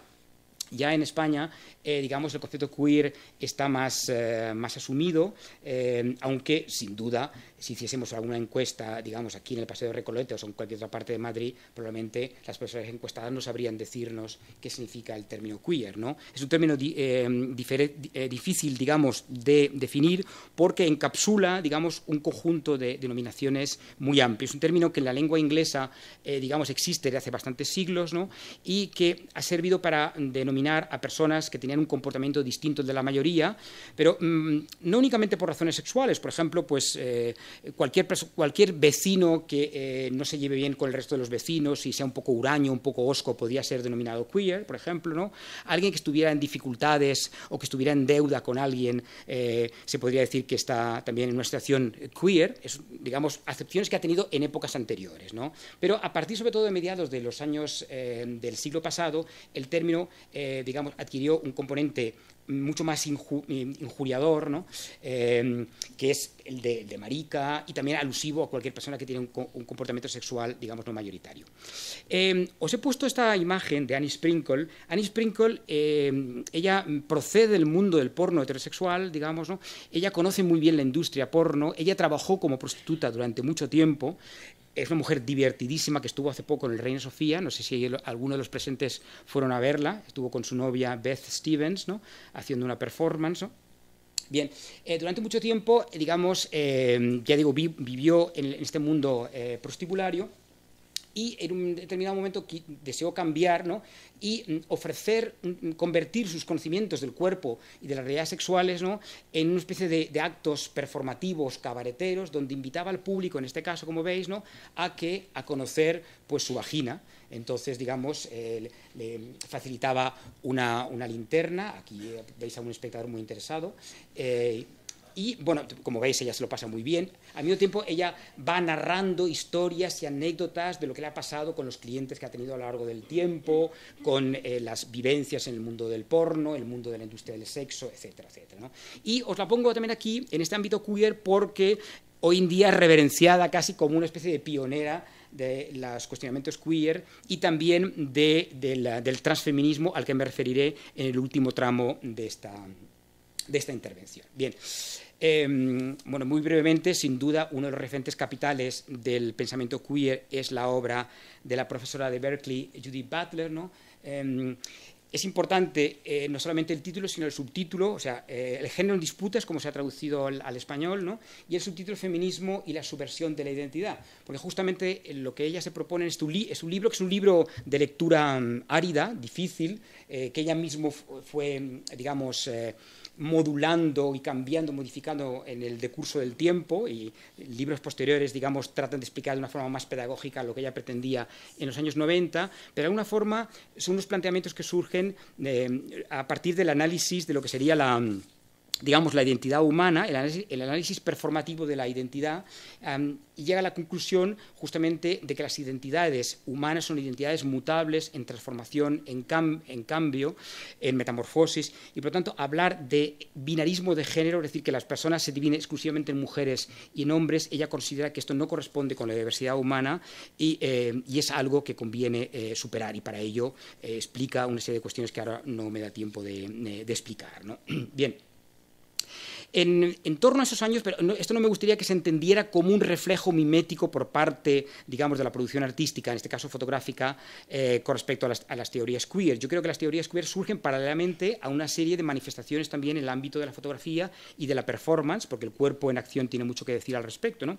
ya en España, eh, digamos, el concepto queer está más, eh, más asumido, eh, aunque sin duda si hiciésemos alguna encuesta, digamos, aquí en el Paseo de Recoletos o en cualquier otra parte de Madrid, probablemente las personas encuestadas no sabrían decirnos qué significa el término queer, ¿no? Es un término eh, eh, difícil, digamos, de definir porque encapsula, digamos, un conjunto de denominaciones muy amplio. Es un término que en la lengua inglesa, eh, digamos, existe desde hace bastantes siglos, ¿no? Y que ha servido para denominar a personas que tenían un comportamiento distinto de la mayoría, pero mm, no únicamente por razones sexuales, por ejemplo, pues eh, cualquier, cualquier vecino que eh, no se lleve bien con el resto de los vecinos y sea un poco huraño, un poco osco, podría ser denominado queer, por ejemplo, ¿no? Alguien que estuviera en dificultades o que estuviera en deuda con alguien, eh, se podría decir que está también en una situación queer, es, digamos, acepciones que ha tenido en épocas anteriores, ¿no? Pero a partir sobre todo de mediados de los años del siglo pasado, el término, digamos, adquirió un componente mucho más eh, injuriador, ¿no? Em, que es el de, marica y también alusivo a cualquier persona que tiene un, comportamiento sexual, digamos, no mayoritario. Em, os he puesto esta imagen de Annie Sprinkle. Annie Sprinkle, em, ella procede del mundo del porno heterosexual, digamos, ¿no? ella conoce muy bien la industria porno, ella trabajó como prostituta durante mucho tiempo es una mujer divertidísima que estuvo hace poco en el Reina Sofía, no sé si alguno de los presentes fueron a verla, estuvo con su novia Beth Stevens, haciendo una performance. Bien, eh, durante mucho tiempo, eh, digamos, eh, ya digo, vivió en, este mundo eh, y en un determinado momento deseó cambiar ¿no? y mm, ofrecer, mm, mm, convertir sus conocimientos del cuerpo y de las realidades sexuales ¿no? en una especie de, actos performativos, cabareteros, donde invitaba al público, en este caso, como veis, ¿no? a que a conocer pues, su vagina. Entonces, digamos, eh, le facilitaba una, linterna, aquí eh, veis a un espectador muy interesado, eh, y bueno, como veis, ella se lo pasa muy bien. Al mismo tiempo, ella va narrando historias y anécdotas de lo que le ha pasado con los clientes que ha tenido a lo largo del tiempo, con eh, las vivencias en el mundo del porno, el mundo de la industria del sexo, etcétera, etcétera. Y os la pongo también aquí, en este ámbito queer, porque hoy en día es reverenciada casi como una especie de pionera de los cuestionamientos queer y también de, del transfeminismo al que me referiré en el último tramo de esta, de esta intervención. Bien, em, bueno, muy brevemente, sin duda, uno de los referentes capitales del pensamiento queer es la obra de la profesora de Berkeley, Judith Butler, ¿no? Em, es importante eh, no solamente el título, sino el subtítulo, o sea, eh, el género en disputas, como se ha traducido al, español, ¿no? y el subtítulo feminismo y la subversión de la identidad, porque justamente lo que ella se propone es, este tu es un libro que es un libro de lectura mm, árida, difícil, eh, que ella mismo fue, mm, digamos, modulando y cambiando, modificando en el decurso del tiempo y libros posteriores, digamos, tratan de explicar de una forma más pedagógica lo que ella pretendía en los años 90, pero de alguna forma son unos planteamientos que surgen eh, a partir del análisis de lo que sería la digamos, la identidad humana, el análisis, performativo de la identidad, y llega a la conclusión justamente de que las identidades humanas son identidades mutables en transformación, en, en cambio, en metamorfosis, y por lo tanto hablar de binarismo de género, es decir, que las personas se dividen exclusivamente en mujeres y en hombres, ella considera que esto no corresponde con la diversidad humana y, eh, es algo que conviene eh, superar, y para ello eh, explica una serie de cuestiones que ahora no me da tiempo de, explicar. ¿no? <clears throat> Bien. En, torno a esos años, pero esto no me gustaría que se entendiera como un reflejo mimético por parte, digamos, de la producción artística, en este caso fotográfica, eh, con respecto a las, a las teorías queer. Yo creo que las teorías queer surgen paralelamente a una serie de manifestaciones también en el ámbito de la fotografía y de la performance, porque el cuerpo en acción tiene mucho que decir al respecto, ¿no?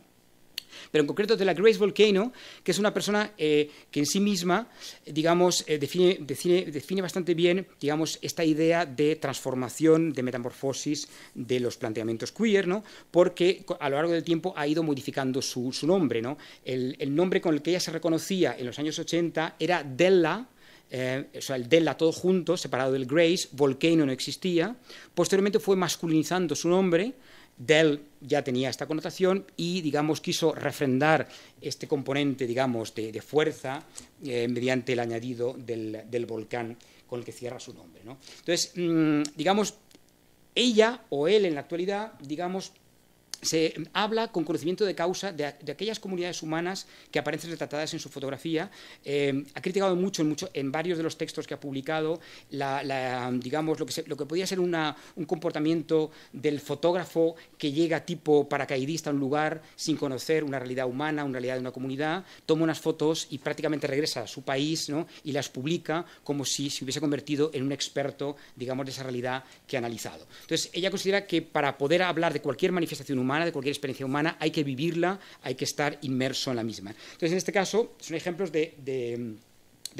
Pero en concreto de la Grace Volcano, que es una persona eh, que en sí misma, digamos, eh, define, define, define, bastante bien, digamos, esta idea de transformación, de metamorfosis de los planteamientos queer, ¿no? Porque a lo largo del tiempo ha ido modificando su, su nombre, ¿no? El, el nombre con el que ella se reconocía en los años 80 era Della, eh, o sea, el Della todo junto, separado del Grace, Volcano no existía. Posteriormente fue masculinizando su nombre Dell ya tenía esta connotación y, digamos, quiso refrendar este componente, digamos, de, fuerza eh, mediante el añadido del, volcán con el que cierra su nombre. ¿no? Entonces, mm, digamos, ella o él en la actualidad, digamos, se habla con conocimiento de causa de, aquellas comunidades humanas que aparecen retratadas en su fotografía. Eh, ha criticado mucho en, mucho en, varios de los textos que ha publicado digamos, lo, que lo que podía ser una, un comportamiento del fotógrafo que llega tipo paracaidista a un lugar sin conocer una realidad humana, una realidad de una comunidad, toma unas fotos y prácticamente regresa a su país y las publica como si se hubiese convertido en un experto digamos, de esa realidad que ha analizado. Entonces, ella considera que para poder hablar de cualquier manifestación humana, de cualquier experiencia humana, hay que vivirla, hay que estar inmerso en la misma. Entonces, en este caso, son ejemplos de,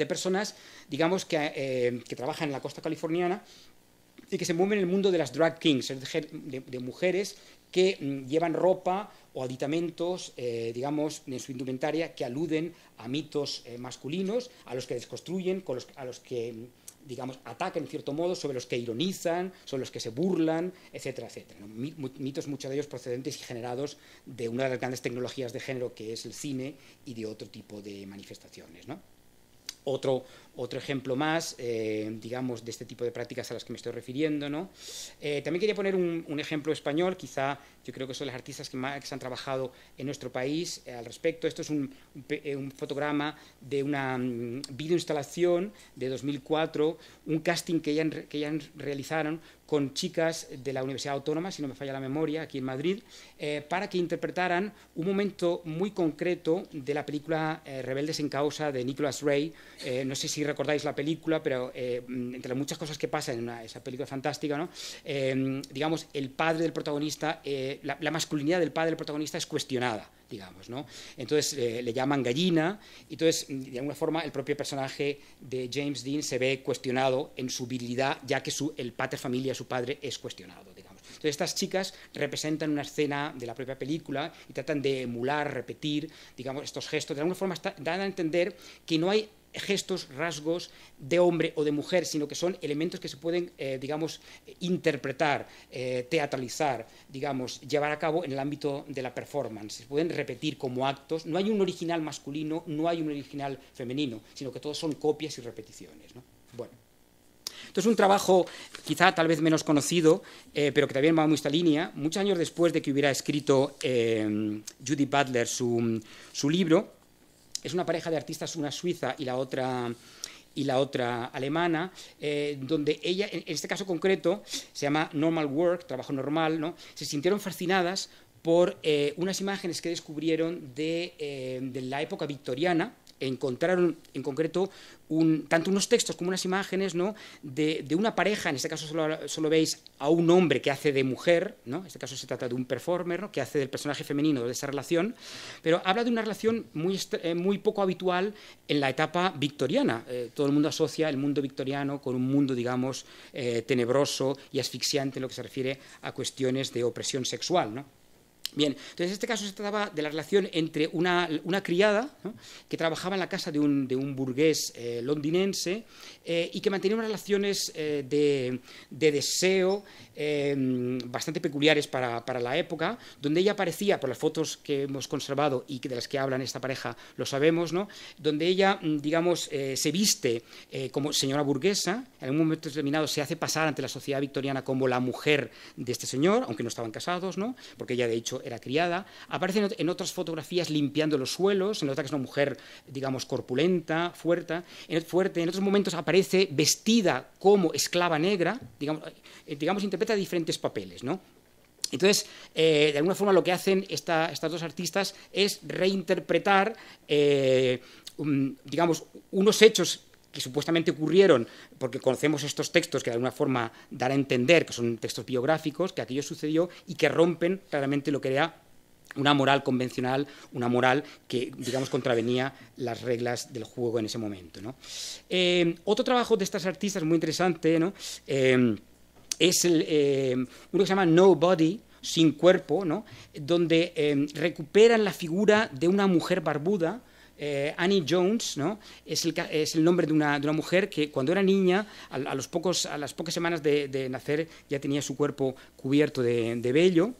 personas, digamos, eh, que, trabajan en la costa californiana y que se mueven en el mundo de las drag kings, de, de mujeres que mm, llevan ropa o aditamentos, eh, digamos, en su indumentaria que aluden a mitos eh, masculinos, a los que desconstruyen, con los, a los que mm, digamos, ataca en cierto modo, sobre los que ironizan, sobre los que se burlan, etcétera, etcétera. Mitos, muchos de ellos procedentes y generados de una de las grandes tecnologías de género que es el cine y de otro tipo de manifestaciones. ¿no? Otro, otro ejemplo más, eh, digamos, de este tipo de prácticas a las que me estoy refiriendo. ¿no? Eh, también quería poner un, ejemplo español, quizá yo creo que son las artistas que más han trabajado en nuestro país eh, al respecto. Esto es un, fotograma de una mm, videoinstalación de 2004, un casting que ya, que ya realizaron con chicas de la Universidad Autónoma, si no me falla la memoria, aquí en Madrid, para que interpretaran un momento muy concreto de la película Rebeldes en Causa de Nicholas Ray. no sé si recordáis la película, pero eh, mm, entre muchas cosas que pasan en esa película fantástica, ¿no? Eh, digamos, el padre del protagonista, eh, la, masculinidad del padre del protagonista es cuestionada, digamos, ¿no? Entonces eh, le llaman gallina, y entonces, mm, de alguna forma, el propio personaje de James Dean se ve cuestionado en su virilidad, ya que su, el pater familia, su padre, es cuestionado, digamos. Entonces, estas chicas representan una escena de la propia película y tratan de emular, repetir, digamos, estos gestos. De alguna forma, dan a entender que no hay gestos, rasgos de hombre o de mujer, sino que son elementos que se pueden, eh, digamos, interpretar, eh, teatralizar, digamos, llevar a cabo en el ámbito de la performance. Se pueden repetir como actos. No hay un original masculino, no hay un original femenino, sino que todos son copias y repeticiones. Bueno. Entonces, un trabajo quizá tal vez menos conocido, eh, pero que también va muy esta línea. Muchos años después de que hubiera escrito Judy Butler su, su libro, es una pareja de artistas, una suiza y la otra y la otra alemana, eh, donde ella, en este caso concreto, se llama Normal Work, trabajo normal, ¿no? se sintieron fascinadas por eh, unas imágenes que descubrieron de eh, la época victoriana, encontraron en concreto tanto unos textos como unas imágenes ¿no? de, una pareja, en este caso solo, veis a un hombre que hace de mujer, ¿no? en este caso se trata de un performer que hace del personaje femenino de esa relación, pero habla de una relación muy, eh, poco habitual en la etapa victoriana. Eh, todo el mundo asocia el mundo victoriano con un mundo, digamos, eh, tenebroso y asfixiante en lo que se refiere a cuestiones de opresión sexual. ¿no? Bien, entonces este caso se trataba de la relación entre una, criada que trabajaba en la casa de un, burgués eh, londinense eh, y que mantenía unas relaciones eh, de, deseo bastante peculiares para, la época, donde ella aparecía, por las fotos que hemos conservado y de las que hablan esta pareja lo sabemos, ¿no? donde ella, mm, digamos, se viste como señora burguesa, en un momento determinado se hace pasar ante la sociedad victoriana como la mujer de este señor, aunque no estaban casados, ¿no? porque ella de hecho era criada. Aparece en otras fotografías limpiando los suelos, en otras que es una mujer, digamos, corpulenta, fuerte. En, fuerte. en otros momentos aparece vestida como esclava negra, digamos, eh, digamos interpreta diferentes papeles, ¿no? Entonces, eh, de alguna forma lo que hacen estas dos artistas es reinterpretar, eh, digamos, unos hechos que supuestamente ocurrieron, porque conocemos estos textos que de alguna forma dan a entender que son textos biográficos, que aquello sucedió y que rompen claramente lo que era una moral convencional, una moral que, digamos, contravenía las reglas del juego en ese momento. Eh, otro trabajo de estas artistas muy interesante eh, es el, eh, uno que se llama Nobody, sin cuerpo, donde recuperan la figura de una mujer barbuda, eh, Annie Jones es, el, nombre de una, mujer que cuando era niña, a, las pocas semanas de, nacer, ya tenía su cuerpo cubierto de, vello.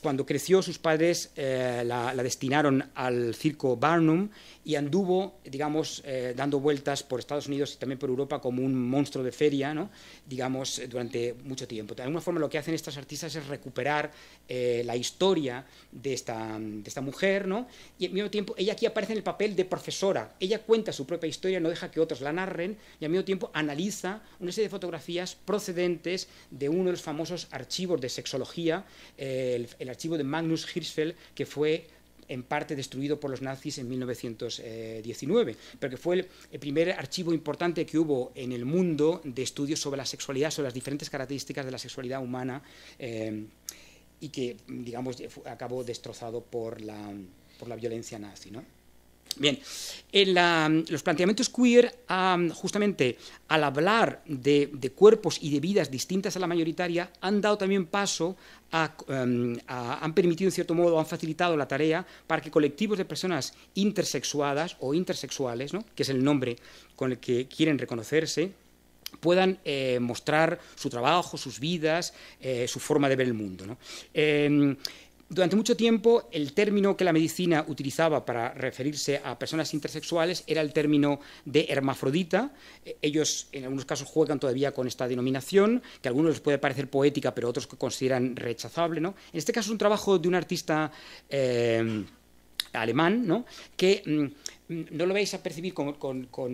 cuando creció, sus padres eh, la destinaron al circo Barnum y anduvo, digamos, eh, dando vueltas por Estados Unidos y también por Europa como un monstruo de feria, ¿no? digamos, eh, durante mucho tiempo. De alguna forma lo que hacen estas artistas es recuperar eh, la historia de esta, de esta mujer, ¿no? y al mismo tiempo ella aquí aparece en el papel de profesora, ella cuenta su propia historia, no deja que otros la narren, y al mismo tiempo analiza una serie de fotografías procedentes de uno de los famosos archivos de sexología, el, el archivo de Magnus Hirschfeld, que fue en parte destruido por los nazis en 1919, pero que fue el, primer archivo importante que hubo en el mundo de estudios sobre la sexualidad, sobre las diferentes características de la sexualidad humana eh, y que, digamos, acabó destrozado por la, por la violencia nazi. ¿no? Bien, los planteamientos queer, justamente al hablar de, de, cuerpos y de vidas distintas a la mayoritaria, han dado también paso Em, han permitido, en cierto modo, han facilitado la tarea para que colectivos de personas intersexuadas o intersexuales, que es el nombre con el que quieren reconocerse, puedan eh, mostrar su trabajo, sus vidas, eh, su forma de ver el mundo. ¿no? Em, durante mucho tiempo, el término que la medicina utilizaba para referirse a personas intersexuales era el término de hermafrodita. E, ellos, en algunos casos, juegan todavía con esta denominación, que a algunos les puede parecer poética, pero otros que consideran rechazable. ¿no? En este caso, es un trabajo de un artista eh, alemán ¿no? que mm, Mm, no lo vais a percibir con,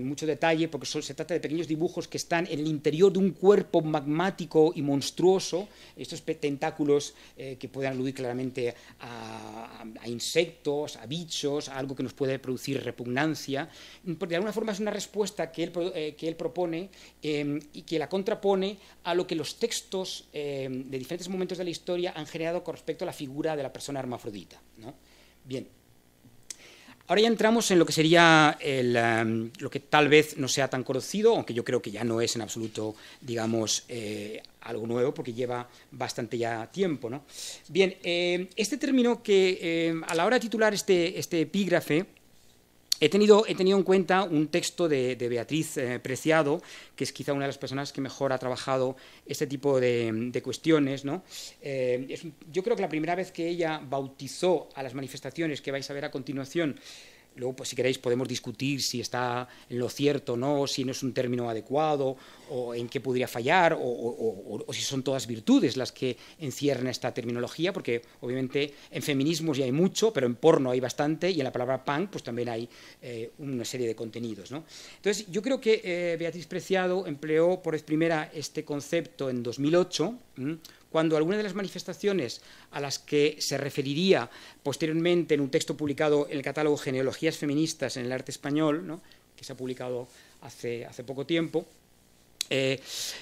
mucho detalle porque se trata de pequeños dibujos que están en el interior de un cuerpo magmático y monstruoso, estos tentáculos eh, que pueden aludir claramente a, insectos, a bichos, a algo que nos puede producir repugnancia. Mm, de alguna forma es una respuesta que él, eh, que él propone em, y que la contrapone a lo que los textos em, de diferentes momentos de la historia han generado con respecto a la figura de la persona hermafrodita. Bien. Ahora ya entramos en lo que sería el, em, lo que tal vez no sea tan conocido, aunque yo creo que ya no es en absoluto, digamos, eh, algo nuevo, porque lleva bastante ya tiempo. ¿no? Bien, eh, este término que em, a la hora de titular este, este epígrafe, He tenido, he tenido en cuenta un texto de, Beatriz eh, Preciado, que es quizá una de las personas que mejor ha trabajado este tipo de, cuestiones. ¿no? Eh, yo creo que la primera vez que ella bautizó a las manifestaciones que vais a ver a continuación, Luego, pues, si queréis, podemos discutir si está en lo cierto o no, si no es un término adecuado, o en qué podría fallar, o, si son todas virtudes las que encierran esta terminología, porque obviamente en feminismos ya hay mucho, pero en porno hay bastante, y en la palabra punk pues también hay eh, una serie de contenidos. ¿no? Entonces, yo creo que eh, Beatriz Preciado empleó por vez primera este concepto en 2008, cuando alguna de las manifestaciones a las que se referiría posteriormente en un texto publicado en el catálogo Genealogías Feministas en el Arte Español, que se ha publicado hace, poco tiempo, eh,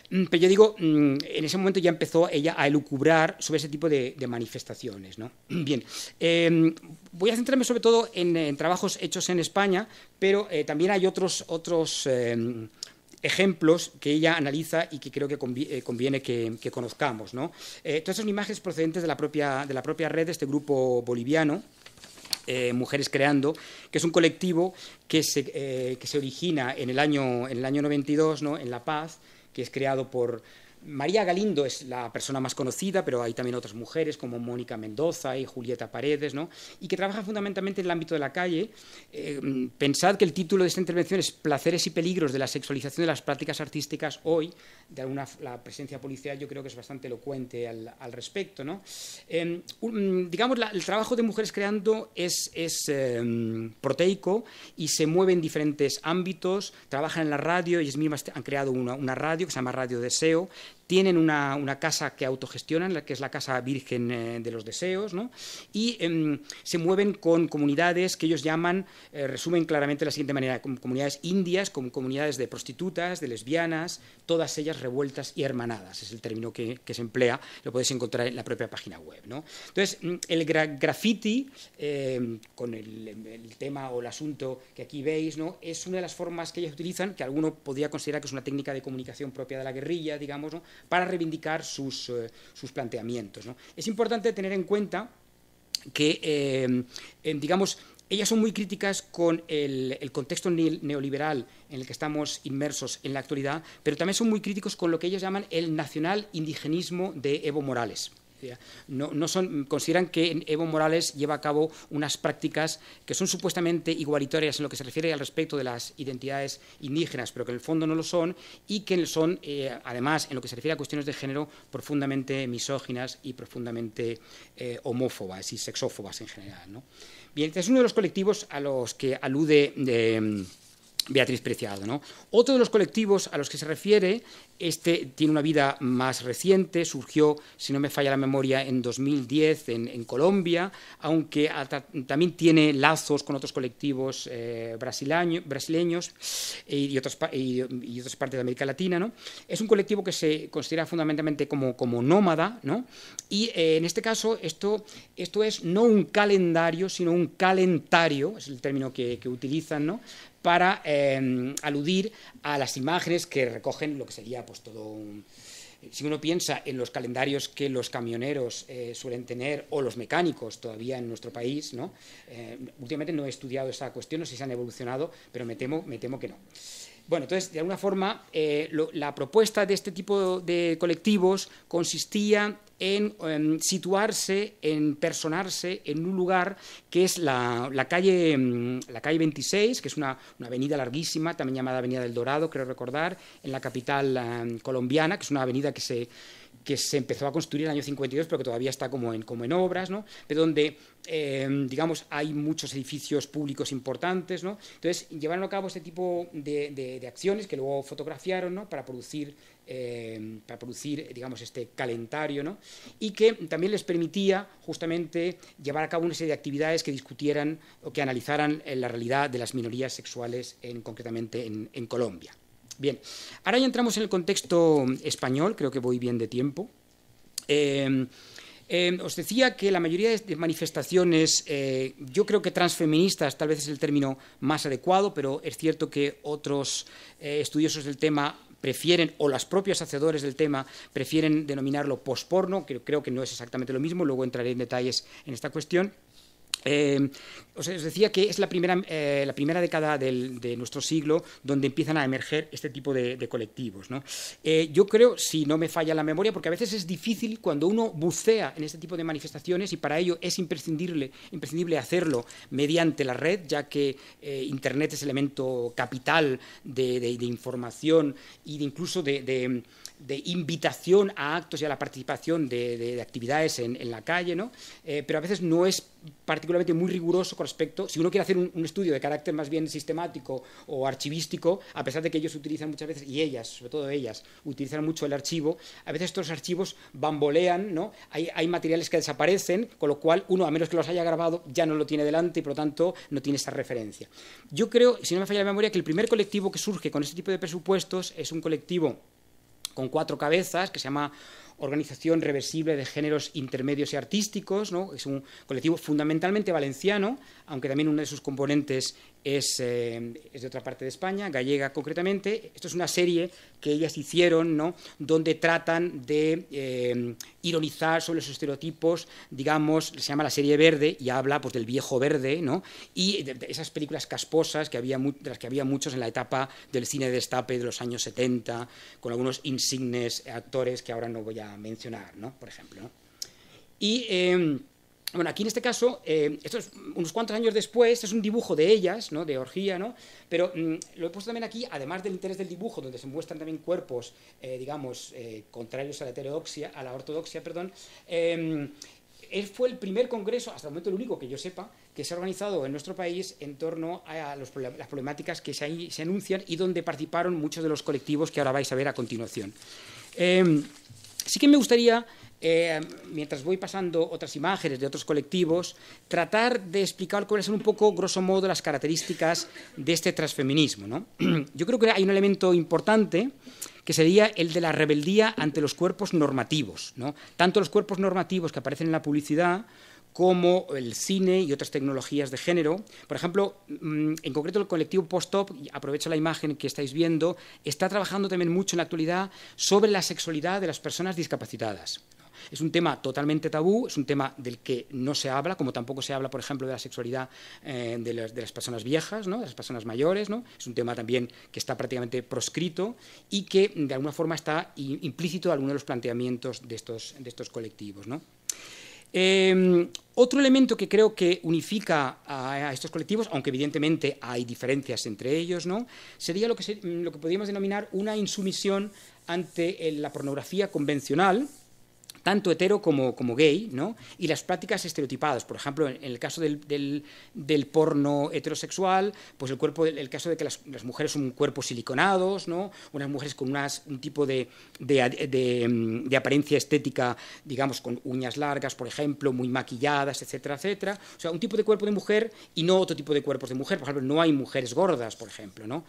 pero yo digo, mm, en ese momento ya empezó ella a elucubrar sobre ese tipo de, manifestaciones. <clears throat> Bien, em, voy a centrarme sobre todo en, trabajos hechos en España, pero eh, también hay otros, otros em, ejemplos que ella analiza y que creo que eh, conviene que, conozcamos. ¿no? Eh, todas son imágenes procedentes de la, propia, de la propia red de este grupo boliviano, eh, Mujeres Creando, que es un colectivo que se, que se origina en el año, en el año 92 ¿no? en La Paz, que es creado por María Galindo es la persona más conocida, pero hay también otras mujeres como Mónica Mendoza y Julieta Paredes, ¿no? y que trabaja fundamentalmente en el ámbito de la calle. Eh, pensad que el título de esta intervención es Placeres y peligros de la sexualización de las prácticas artísticas hoy. De alguna, la presencia policial yo creo que es bastante elocuente al, respecto. ¿no? Em, digamos, el trabajo de Mujeres Creando es, em, proteico y se mueve en diferentes ámbitos. Trabajan en la radio, ellas mismas han creado una radio que se llama Radio Deseo tienen una, casa que autogestionan, que es la Casa Virgen eh, de los Deseos, ¿no? y em, se mueven con comunidades que ellos llaman, eh, resumen claramente de la siguiente manera, comunidades indias, comunidades de prostitutas, de lesbianas, todas ellas revueltas y hermanadas, es el término que, se emplea, lo podéis encontrar en la propia página web. ¿no? Entonces, mm, el graffiti, em, con em, el, tema o el asunto que aquí veis, ¿no? es una de las formas que ellos utilizan, que alguno podría considerar que es una técnica de comunicación propia de la guerrilla, digamos, ¿no? para reivindicar sus, eh, planteamientos. Es importante tener en cuenta que, eh, digamos, ellas son muy críticas con el, contexto neoliberal en el que estamos inmersos en la actualidad, pero también son muy críticos con lo que ellas llaman el nacional indigenismo de Evo Morales. No, no son, consideran que Evo Morales lleva a cabo unas prácticas que son supuestamente igualitarias en lo que se refiere al respecto de las identidades indígenas, pero que en el fondo no lo son y que son, eh, además, en lo que se refiere a cuestiones de género, profundamente misóginas y profundamente eh, homófobas y sexófobas en general. Bien, es uno de los colectivos a los que alude. Eh, Beatriz Preciado. ¿no? Otro de los colectivos a los que se refiere, este tiene una vida más reciente, surgió, si no me falla la memoria, en 2010 en, Colombia, aunque también tiene lazos con otros colectivos eh, brasileños eh, y, y, otras partes de América Latina. ¿no? Es un colectivo que se considera fundamentalmente como, como nómada, ¿no? y eh, en este caso esto, esto es no un calendario, sino un calendario es el término que, que utilizan, ¿no? para em, aludir a las imágenes que recogen lo que sería pues todo un... Si uno piensa en los calendarios que los camioneros eh, suelen tener o los mecánicos todavía en nuestro país, eh, últimamente no he estudiado esa cuestión, no sé si han evolucionado, pero me temo, me temo que no. Bueno, entonces, de alguna forma, eh, la propuesta de este tipo de colectivos consistía en, em, situarse, en personarse en un lugar que es la, calle, la calle 26, em, que es una, avenida larguísima, también llamada Avenida del Dorado, creo recordar, en la capital em, colombiana, que es una avenida que se, que se empezó a construir en el año 52, pero que todavía está como en, como en obras, ¿no? donde Em, digamos, hay muchos edificios públicos importantes, ¿no? Entonces, llevaron a cabo este tipo de, acciones que luego fotografiaron, Para producir, em, para producir, digamos, este calendario, ¿no? Y que también les permitía, justamente, llevar a cabo una serie de actividades que discutieran o que analizaran eh, la realidad de las minorías sexuales, en, concretamente en, Colombia. Bien, ahora ya entramos en el contexto español, creo que voy bien de tiempo. Em, Em, os decía que la mayoría de manifestaciones, eh, yo creo que transfeministas tal vez es el término más adecuado, pero es cierto que otros eh, estudiosos del tema prefieren, o las propias hacedores del tema prefieren denominarlo posporno, que creo que no es exactamente lo mismo, luego entraré en detalles en esta cuestión. Eh, os, decía que es la primera, eh, la primera década de nuestro siglo donde empiezan a emerger este tipo de, colectivos. ¿no? Eh, yo creo, si no me falla la memoria, porque a veces es difícil cuando uno bucea en este tipo de manifestaciones y para ello es imprescindible, imprescindible hacerlo mediante la red, ya que Internet es elemento capital de, información y de incluso de, de invitación a actos y a la participación de, actividades en, la calle, ¿no? pero a veces no es parte muy riguroso con respecto, si uno quiere hacer un, estudio de carácter más bien sistemático o archivístico, a pesar de que ellos utilizan muchas veces, y ellas, sobre todo ellas, utilizan mucho el archivo, a veces estos archivos bambolean, ¿no? Hay, hay materiales que desaparecen, con lo cual uno, a menos que los haya grabado, ya no lo tiene delante y por lo tanto no tiene esa referencia. Yo creo, si no me falla la memoria, que el primer colectivo que surge con este tipo de presupuestos es un colectivo con cuatro cabezas que se llama organización reversible de géneros intermedios y artísticos, ¿no? es un colectivo fundamentalmente valenciano, aunque también uno de sus componentes es, eh, es, de otra parte de España, gallega concretamente. Esto es una serie que ellas hicieron, ¿no? donde tratan de eh, ironizar sobre los estereotipos, digamos, se llama la serie verde y habla pues, del viejo verde, ¿no? y esas películas casposas que había, de las que había muchos en la etapa del cine de destape de los años 70, con algunos insignes actores que ahora no voy a mencionar, Por ejemplo. Y em, bueno, aquí en este caso, em, esto es unos cuantos años después, es un dibujo de ellas, ¿no? de orgía, ¿no? pero mm, lo he puesto también aquí, además del interés del dibujo, donde se muestran también cuerpos, eh, digamos, eh, contrarios a la heterodoxia, a la ortodoxia, perdón, em, él fue el primer congreso, hasta el momento el único que yo sepa, que se ha organizado en nuestro país en torno a las problemáticas que se, se, anuncian y donde participaron muchos de los colectivos que ahora vais a ver a continuación. Sí que me gustaría, eh, mientras voy pasando otras imágenes de otros colectivos, tratar de explicar cuáles son un poco, grosso modo, las características de este transfeminismo. <clears throat> Yo creo que hay un elemento importante que sería el de la rebeldía ante los cuerpos normativos, tanto los cuerpos normativos que aparecen en la publicidad como el cine y otras tecnologías de género. Por ejemplo, mm, en concreto el colectivo Post-Op, aprovecho la imagen que estáis viendo, está trabajando también mucho en la actualidad sobre la sexualidad de las personas discapacitadas. Es un tema totalmente tabú, es un tema del que no se habla, como tampoco se habla, por ejemplo, de la sexualidad eh, de, las, personas viejas, de las personas mayores. ¿no? Es un tema también que está prácticamente proscrito y que de alguna forma está implícito en algunos de los planteamientos de estos, de estos colectivos. ¿no? Em, otro elemento que creo que unifica a, estos colectivos, aunque evidentemente hay diferencias entre ellos, ¿no? sería lo que, lo que podríamos denominar una insumisión ante eh, la pornografía convencional, tanto hetero como, como gay, ¿no? y las prácticas estereotipadas. Por ejemplo, en, el caso del, porno heterosexual, pues el, cuerpo, el caso de que las, mujeres son cuerpos siliconados, ¿no? unas mujeres con unas, un tipo mm, de, apariencia estética, digamos, con uñas largas, por ejemplo, muy maquilladas, etcétera, etcétera. O sea, un tipo de cuerpo de mujer y no otro tipo de cuerpos de mujer. Por ejemplo, no hay mujeres gordas, por ejemplo, ¿no?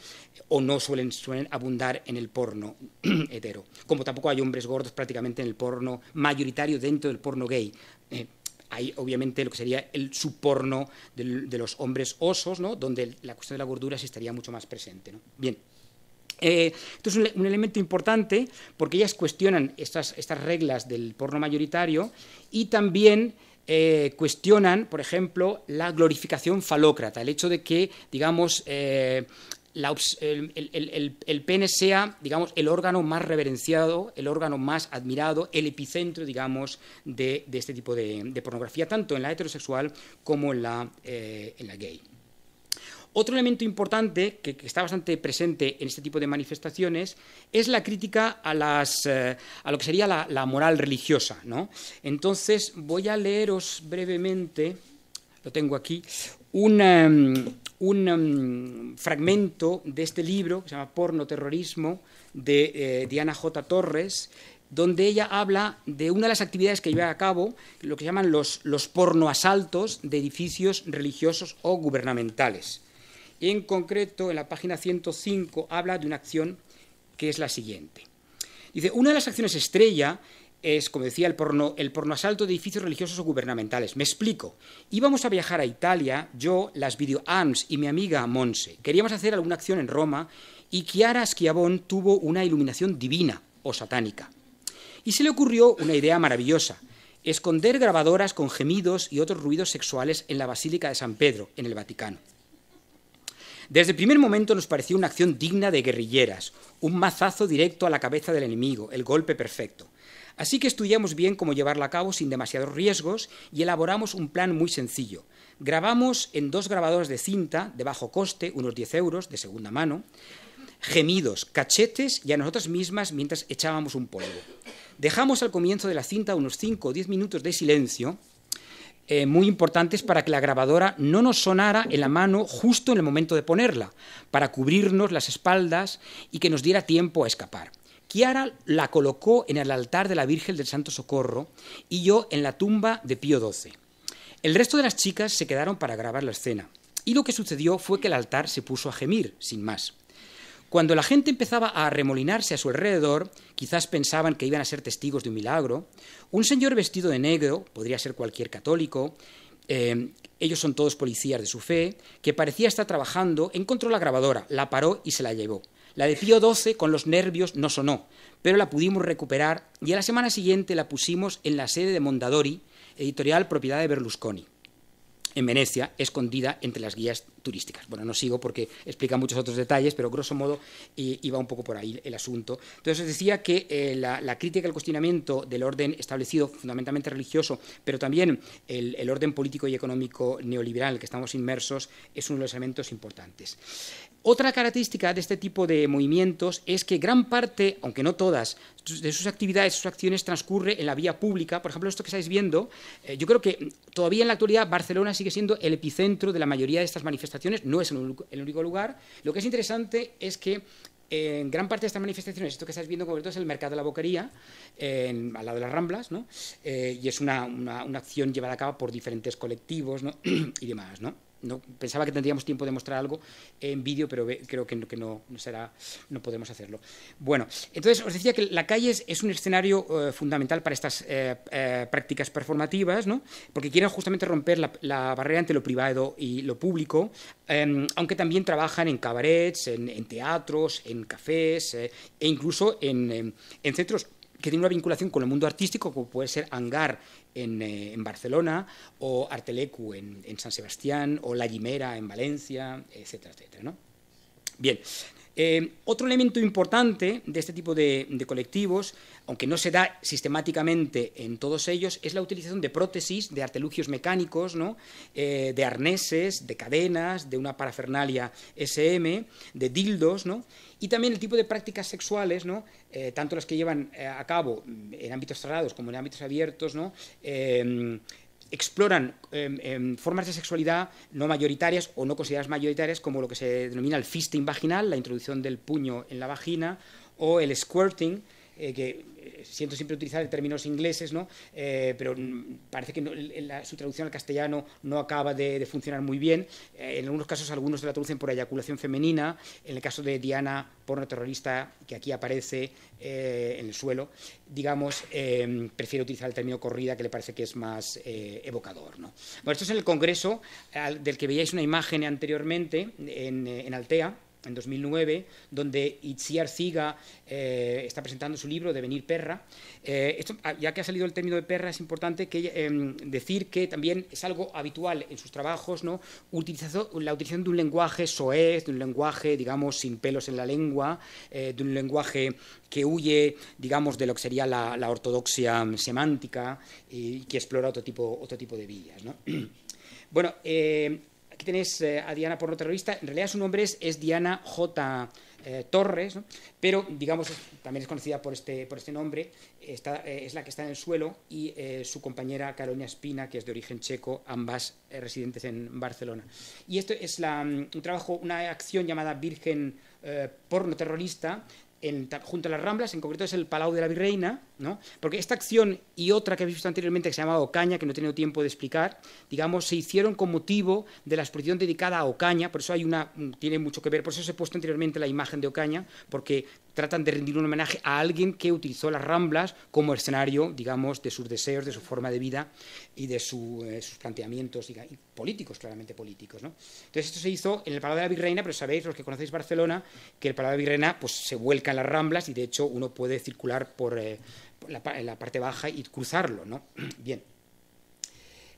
o no suelen, suelen abundar en el porno <clears throat> hetero, como tampoco hay hombres gordos prácticamente en el porno mayoritario dentro del porno gay. Eh, hay obviamente lo que sería el subporno de, los hombres osos, ¿no? donde la cuestión de la gordura sí estaría mucho más presente. ¿no? Bien. Eh, entonces, esto es un, elemento importante porque ellas cuestionan estas, estas reglas del porno mayoritario y también eh, cuestionan, por ejemplo, la glorificación falócrata, el hecho de que, digamos, el, pene sea, digamos, el órgano más reverenciado, el órgano más admirado, el epicentro, digamos, de, este tipo de, pornografía, tanto en la heterosexual como en la, eh, en la gay. Otro elemento importante que, está bastante presente en este tipo de manifestaciones es la crítica a, las, eh, a lo que sería la, moral religiosa. ¿no? Entonces, voy a leeros brevemente, lo tengo aquí, un, mm, un em, fragmento de este libro que se llama Porno Terrorismo de eh, Diana J. Torres, donde ella habla de una de las actividades que lleva a cabo, lo que llaman los, los pornoasaltos de edificios religiosos o gubernamentales. en concreto, en la página 105, habla de una acción que es la siguiente. Dice, una de las acciones estrella es, como decía, el porno, el porno asalto de edificios religiosos o gubernamentales. Me explico. Íbamos a viajar a Italia, yo, las Video Arms y mi amiga Monse. Queríamos hacer alguna acción en Roma y Chiara Schiavon tuvo una iluminación divina o satánica. Y se le ocurrió una idea maravillosa. Esconder grabadoras con gemidos y otros ruidos sexuales en la Basílica de San Pedro, en el Vaticano. Desde el primer momento nos pareció una acción digna de guerrilleras, un mazazo directo a la cabeza del enemigo, el golpe perfecto. Así que estudiamos bien cómo llevarla a cabo sin demasiados riesgos y elaboramos un plan muy sencillo. Grabamos en dos grabadoras de cinta de bajo coste, unos 10 euros de segunda mano, gemidos, cachetes y a nosotras mismas mientras echábamos un polvo. Dejamos al comienzo de la cinta unos 5 o 10 minutos de silencio eh, muy importantes para que la grabadora no nos sonara en la mano justo en el momento de ponerla, para cubrirnos las espaldas y que nos diera tiempo a escapar. Kiara la colocó en el altar de la Virgen del Santo Socorro y yo en la tumba de Pío XII. El resto de las chicas se quedaron para grabar la escena, y lo que sucedió fue que el altar se puso a gemir, sin más. Cuando la gente empezaba a remolinarse a su alrededor, quizás pensaban que iban a ser testigos de un milagro, un señor vestido de negro, podría ser cualquier católico, eh, ellos son todos policías de su fe, que parecía estar trabajando, encontró la grabadora, la paró y se la llevó. La de Pío XII con los nervios no sonó, pero la pudimos recuperar y a la semana siguiente la pusimos en la sede de Mondadori, editorial propiedad de Berlusconi, en Venecia, escondida entre las guías turísticas. Bueno, no sigo porque explica muchos otros detalles, pero grosso modo iba un poco por ahí el asunto. Entonces os decía que eh, la, crítica al cuestionamiento del orden establecido, fundamentalmente religioso, pero también el, orden político y económico neoliberal en el que estamos inmersos, es uno de los elementos importantes. Otra característica de este tipo de movimientos es que gran parte, aunque no todas, de sus actividades, sus acciones transcurre en la vía pública. Por ejemplo, esto que estáis viendo, eh, yo creo que todavía en la actualidad Barcelona sigue siendo el epicentro de la mayoría de estas manifestaciones, no es el único lugar. Lo que es interesante es que en eh, gran parte de estas manifestaciones, esto que estáis viendo concreto es el mercado de la boquería, al lado de las Ramblas, ¿no? Eh, y es una, acción llevada a cabo por diferentes colectivos <clears throat> y demás. ¿no? pensaba que tendríamos tiempo de mostrar algo en vídeo, pero creo que, no, no, será, no podemos hacerlo. Bueno, entonces os decía que la calle es, un escenario eh, fundamental para estas eh, eh, prácticas performativas, porque quieren justamente romper la, barrera entre lo privado y lo público, em, aunque también trabajan en cabarets, en, teatros, en cafés e incluso en, em, en centros que tiene una vinculación con el mundo artístico, como puede ser Hangar en, eh, Barcelona, o Artelecu en, San Sebastián, o La Guimera en Valencia, etcétera, etcétera. ¿no? Bien, Em, otro elemento importante de este tipo de, colectivos, aunque no se da sistemáticamente en todos ellos, es la utilización de prótesis, de artilugios mecánicos, eh, de arneses, de cadenas, de una parafernalia SM, de dildos, ¿no? y también el tipo de prácticas sexuales, eh, tanto las que llevan eh, a cabo en ámbitos cerrados como en ámbitos abiertos, ¿no? Em, exploran em, em, formas de sexualidad no mayoritarias o no consideradas mayoritarias como lo que se denomina el fisting vaginal, la introducción del puño en la vagina, o el squirting, eh, que eh, siento siempre utilizar términos ingleses, ¿no? Eh, pero mm, parece que su traducción al castellano no acaba de, funcionar muy bien. en algunos casos algunos la traducen por eyaculación femenina, en el caso de Diana, porno terrorista, que aquí aparece en el suelo, digamos, em, prefiero utilizar el término corrida, que le parece que es más evocador. ¿no? esto es en el Congreso, del que veíais una imagen anteriormente en, en Altea en 2009, donde Itziar Ziga eh, está presentando su libro Devenir Perra. Eh, esto, ah, ya que ha salido el término de perra, es importante que, em, decir que también es algo habitual en sus trabajos ¿no? la utilización de un lenguaje soez, de un lenguaje, digamos, sin pelos en la lengua, eh, de un lenguaje que huye, digamos, de lo que sería la, ortodoxia semántica y que explora otro tipo, otro tipo de vías. ¿no? <clears throat> Bueno, Aquí tenéis eh, a Diana porno terrorista. En realidad su nombre es, Diana J. Eh, Torres, pero digamos también es conocida por este, este nombre, eh, es la que está en el suelo y su compañera Carolina Espina, que es de origen checo, ambas residentes en Barcelona. Y esto es mm, un trabajo, una acción llamada Virgen Porno Terrorista junto a las Ramblas, en concreto es el Palau de la Virreina, porque esta acción y otra que habéis visto anteriormente, que se llamaba Ocaña, que no he tenido tiempo de explicar, digamos, se hicieron con motivo de la exposición dedicada a Ocaña, por eso hay una, mm, tiene mucho que ver, por eso se he puesto anteriormente la imagen de Ocaña, porque tratan de rendir un homenaje a alguien que utilizó las ramblas como escenario, digamos, de sus deseos, de su forma de vida y de eh, sus planteamientos políticos, claramente políticos, Entonces esto se hizo en el Palau de la Virreina, pero sabéis, los que conocéis Barcelona, que el Palau de la Virreina pues, se vuelca en las ramblas y de hecho uno puede circular por... Eh, la, parte baja y cruzarlo, ¿no? <clears throat> Bien.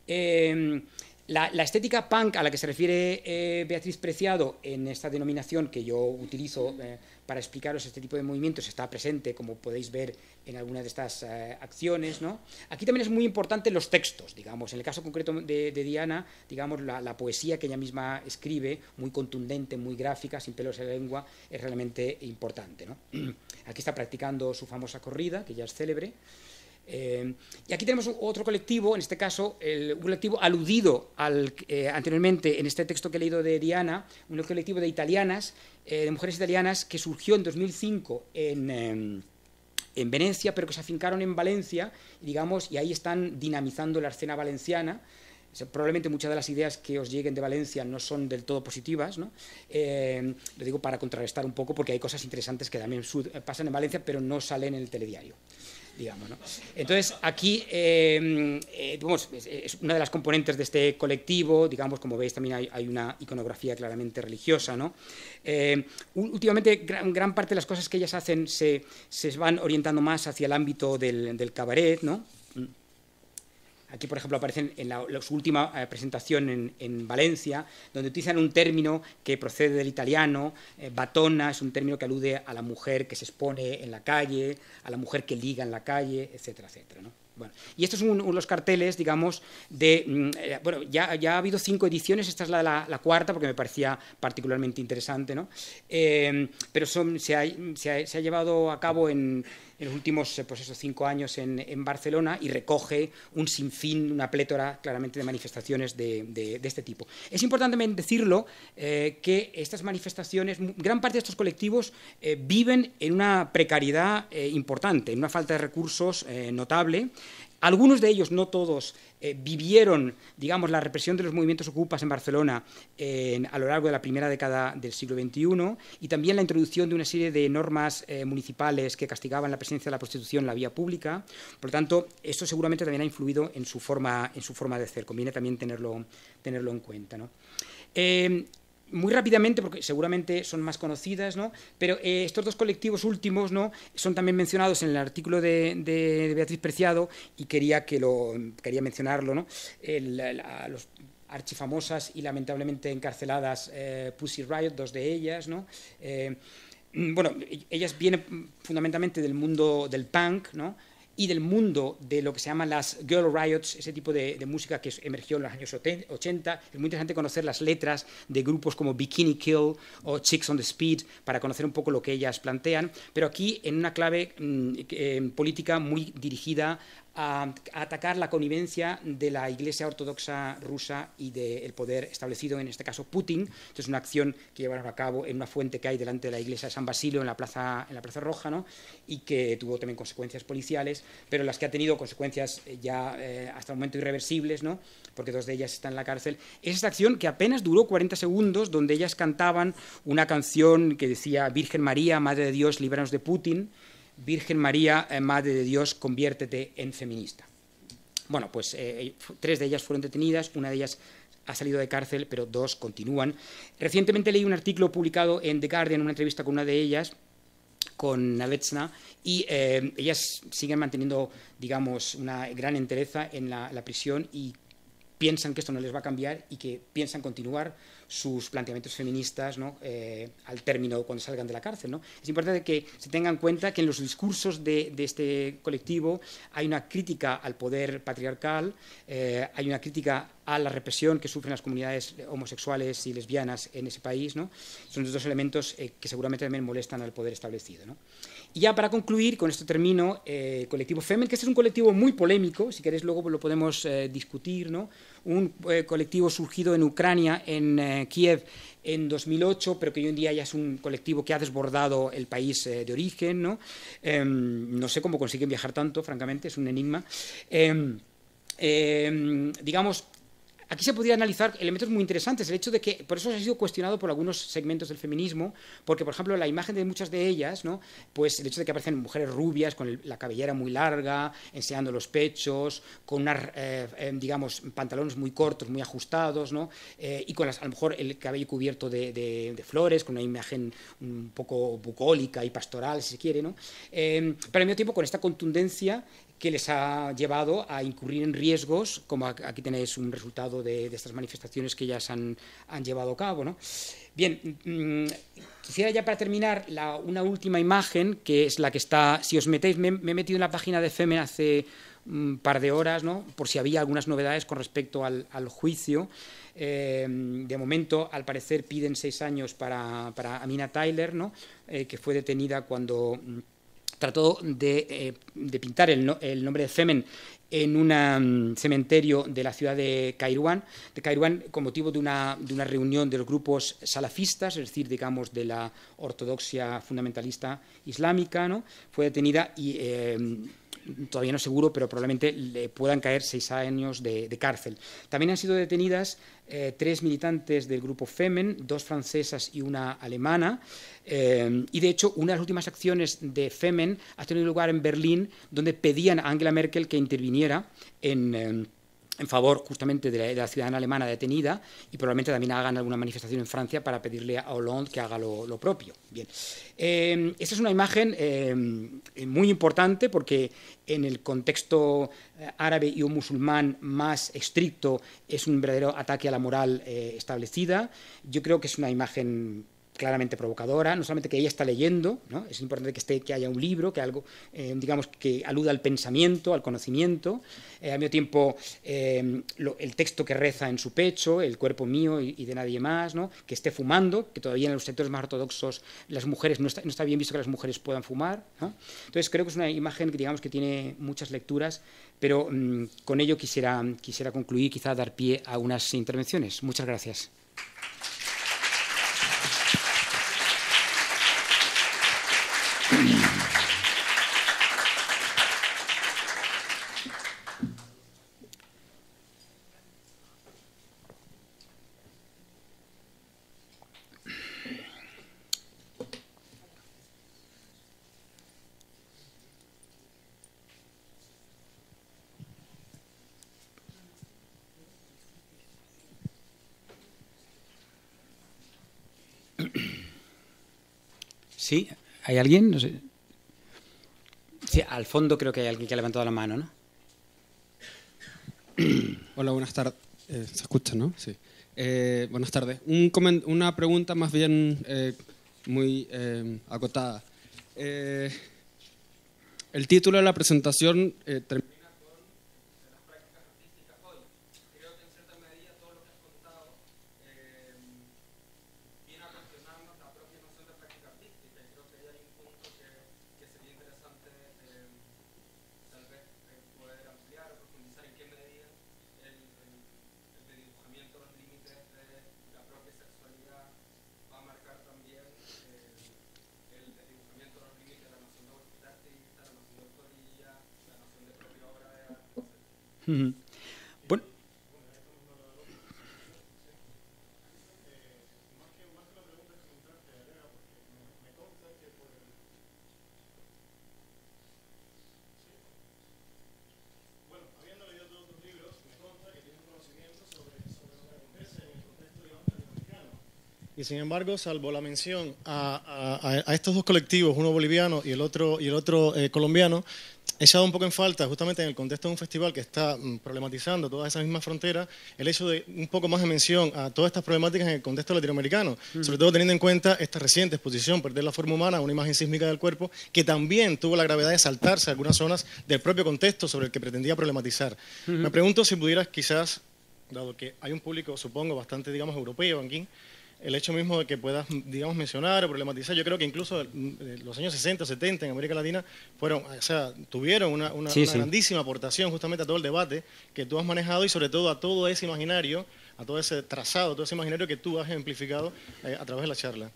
Em, la, estética punk a la que se refiere eh, Beatriz Preciado en esta denominación que yo utilizo eh, para explicaros este tipo de movimientos está presente, como podéis ver en algunas de estas eh, acciones. ¿no? Aquí también es muy importante los textos, digamos, en el caso concreto de, Diana, digamos, la, poesía que ella misma escribe, muy contundente, muy gráfica, sin pelos en la lengua, es realmente importante. <clears throat> Aquí está practicando su famosa corrida, que ya es célebre, eh, y aquí tenemos otro colectivo, en este caso, un colectivo aludido al, eh, anteriormente en este texto que he leído de Diana, un colectivo de italianas, eh, de mujeres italianas, que surgió en 2005 en Venecia, pero que se afincaron en Valencia, digamos, y ahí están dinamizando la escena valenciana. Probablemente muchas de las ideas que os lleguen de Valencia no son del todo positivas, ¿no? lo digo para contrarrestar un poco porque hay cosas interesantes que también pasan en Valencia, pero no salen en el telediario. Entonces, aquí em, eh, es una de las componentes de este colectivo, digamos, como veis también hay, una iconografía claramente religiosa. Em, últimamente, gran, parte de las cosas que ellas hacen se, van orientando más hacia el ámbito del, del cabaret, ¿no? Aquí, por ejemplo, aparecen en su última eh, presentación en, Valencia, donde utilizan un término que procede del italiano, eh, batona, es un término que alude a la mujer que se expone en la calle, a la mujer que liga en la calle, etcétera, etcétera. Bueno, y estos son los carteles, digamos, de... Mm, eh, bueno, ya, ha habido cinco ediciones, esta es la, cuarta porque me parecía particularmente interesante, ¿no? pero son, se ha llevado a cabo en en los últimos eh, pues cinco años en, Barcelona y recoge un sinfín, una plétora claramente de manifestaciones de, este tipo. Es importante decirlo eh, que estas manifestaciones, gran parte de estos colectivos eh, viven en una precariedad importante, en una falta de recursos notable. Algunos de ellos, no todos, eh, vivieron, digamos, la represión de los movimientos ocupas en Barcelona a lo largo de la primera década del siglo XXI y también la introducción de una serie de normas eh, municipales que castigaban la presencia de la prostitución en la vía pública. Por lo tanto, esto seguramente también ha influido en su forma, en su forma de hacer. Conviene también tenerlo, tenerlo en cuenta. Eh, muy rápidamente, porque seguramente son más conocidas, ¿no? Pero eh, estos dos colectivos últimos, ¿no? Son también mencionados en el artículo de, Beatriz Preciado y quería que lo quería mencionarlo, ¿no? los archifamosas y lamentablemente encarceladas eh, Pussy Riot, dos de ellas, eh, mm, bueno, ellas vienen fundamentalmente del mundo del punk, ¿no? y del mundo de lo que se llaman las Girl Riots, ese tipo de, música que emergió en los años 80. Es muy interesante conocer las letras de grupos como Bikini Kill o Chicks on the Speed para conocer un poco lo que ellas plantean, pero aquí en una clave mm, eh, política muy dirigida a, atacar la connivencia de la Iglesia Ortodoxa rusa y del poder establecido, en este caso Putin. Esto es una acción que llevaron a cabo en una fuente que hay delante de la Iglesia de San Basilio en la Plaza, en la plaza Roja ¿no? y que tuvo también consecuencias policiales, pero las que ha tenido consecuencias eh, ya eh, hasta el momento irreversibles, ¿no? porque dos de ellas están en la cárcel. Es esta acción que apenas duró 40 segundos, donde ellas cantaban una canción que decía Virgen María, Madre de Dios, líbranos de Putin. Virgen María, eh, Madre de Dios, conviértete en feminista. Bueno, pues eh, eh, tres de ellas fueron detenidas, una de ellas ha salido de cárcel, pero dos continúan. Recientemente leí un artículo publicado en The Guardian, una entrevista con una de ellas, con Navetsna, y ellas siguen manteniendo, digamos, una gran entereza en la prisión y piensan que esto no les va a cambiar y que piensan continuar sus planteamientos feministas eh, al término cuando salgan de la cárcel. ¿no? Es importante que se tengan en cuenta que en los discursos de, este colectivo hay una crítica al poder patriarcal, eh, hay una crítica a la represión que sufren las comunidades homosexuales y lesbianas en ese país. ¿no? Son los dos elementos eh, que seguramente también molestan al poder establecido. Y ya para concluir, con esto termino, eh, colectivo FEMEN, que este es un colectivo muy polémico, si queréis luego lo podemos discutir, ¿no? un eh, colectivo surgido en Ucrania, en eh, Kiev, en 2008, pero que hoy en día ya es un colectivo que ha desbordado el país eh, de origen. ¿no? Em, no sé cómo consiguen viajar tanto, francamente, es un enigma. Em, em, digamos, Aquí se podría analizar elementos muy interesantes. El hecho de que, por eso se ha sido cuestionado por algunos segmentos del feminismo, porque, por ejemplo, la imagen de muchas de ellas, pues el hecho de que aparecen mujeres rubias con la cabellera muy larga, enseñando los pechos, con unas, eh, em, digamos, pantalones muy cortos, muy ajustados, eh, y con a lo mejor el cabello cubierto de, de, flores, con una imagen un poco bucólica y pastoral, si se quiere, ¿no? Em, pero al mismo tiempo con esta contundencia que les ha llevado a incurrir en riesgos, como aquí tenéis un resultado de, estas manifestaciones que ya se han, llevado a cabo. Bien, mm, quisiera ya para terminar una última imagen, que es la que está, si os metéis, me, he metido en la página de FEME e hace un par de horas, ¿no? por si había algunas novedades con respecto al, juicio. Eh, de momento, al parecer, piden seis años para, Amina Tyler, ¿no? Eh, que fue detenida cuando mm, trató de, eh, pintar el, nombre de Femen en un mm, cementerio de la ciudad de Kairouan, de con motivo de una, de una reunión de los grupos salafistas, es decir, digamos, de la ortodoxia fundamentalista islámica, ¿no? fue detenida y eh, todavía no seguro, pero probablemente le puedan caer seis años de, cárcel. También han sido detenidas eh, tres militantes del grupo Femen, dos francesas y una alemana. Eh, y de hecho, una de las últimas acciones de Femen ha tenido lugar en Berlín, donde pedían a Angela Merkel que interviniera en. Eh, en favor justamente de la, ciudadana alemana detenida y probablemente también hagan alguna manifestación en Francia para pedirle a Hollande que haga lo, propio. Bien, eh, esta es una imagen eh, muy importante porque en el contexto eh, árabe y un musulmán más estricto es un verdadero ataque a la moral establecida. Yo creo que es una imagen claramente provocadora, no solamente que ella está leyendo, ¿no? es importante que, esté, que haya un libro, que algo, eh, digamos, que aluda al pensamiento, al conocimiento, eh, al mismo tiempo eh, el texto que reza en su pecho, el cuerpo mío y, de nadie más, ¿no? que esté fumando, que todavía en los sectores más ortodoxos las mujeres, no está, bien visto que las mujeres puedan fumar. Entonces creo que es una imagen que, digamos, que tiene muchas lecturas, pero mm, con ello quisiera, quisiera concluir, quizá dar pie a unas intervenciones. Muchas gracias. ¿Hay alguien? No sé. Sí, al fondo creo que hay alguien que ha levantado la mano, ¿no? <clears throat> Hola, buenas tardes. Eh, ¿Se escucha, no? Sí. Eh, buenas tardes. Un una pregunta más bien eh, muy acotada. el título de la presentación termina Bueno, un porque me por bueno, habiendo leído todos los libros, me conta que tiene conocimiento sobre lo que en el contexto de ambos americanos. Y sin embargo, salvo la mención a estos dos colectivos, uno boliviano y el otro y el otro eh, colombiano he echado un poco en falta, justamente en el contexto de un festival que está mm, problematizando todas esas mismas fronteras, el hecho de un poco más de mención a todas estas problemáticas en el contexto latinoamericano, sobre todo teniendo en cuenta esta reciente exposición, Perder la forma humana, una imagen sísmica del cuerpo, que también tuvo la gravedad de saltarse algunas zonas del propio contexto sobre el que pretendía problematizar. Me pregunto si pudieras quizás, dado que hay un público, supongo, bastante, digamos, europeo aquí, el hecho mismo de que puedas, digamos, mencionar o problematizar, yo creo que incluso eh, los años 60, 70 en América Latina fueron, o sea, tuvieron una, grandísima aportación justamente a todo el debate que tú has manejado y sobre todo a todo ese imaginario, a todo ese trazado, todo ese imaginario que tú has amplificado eh, a través de la charla.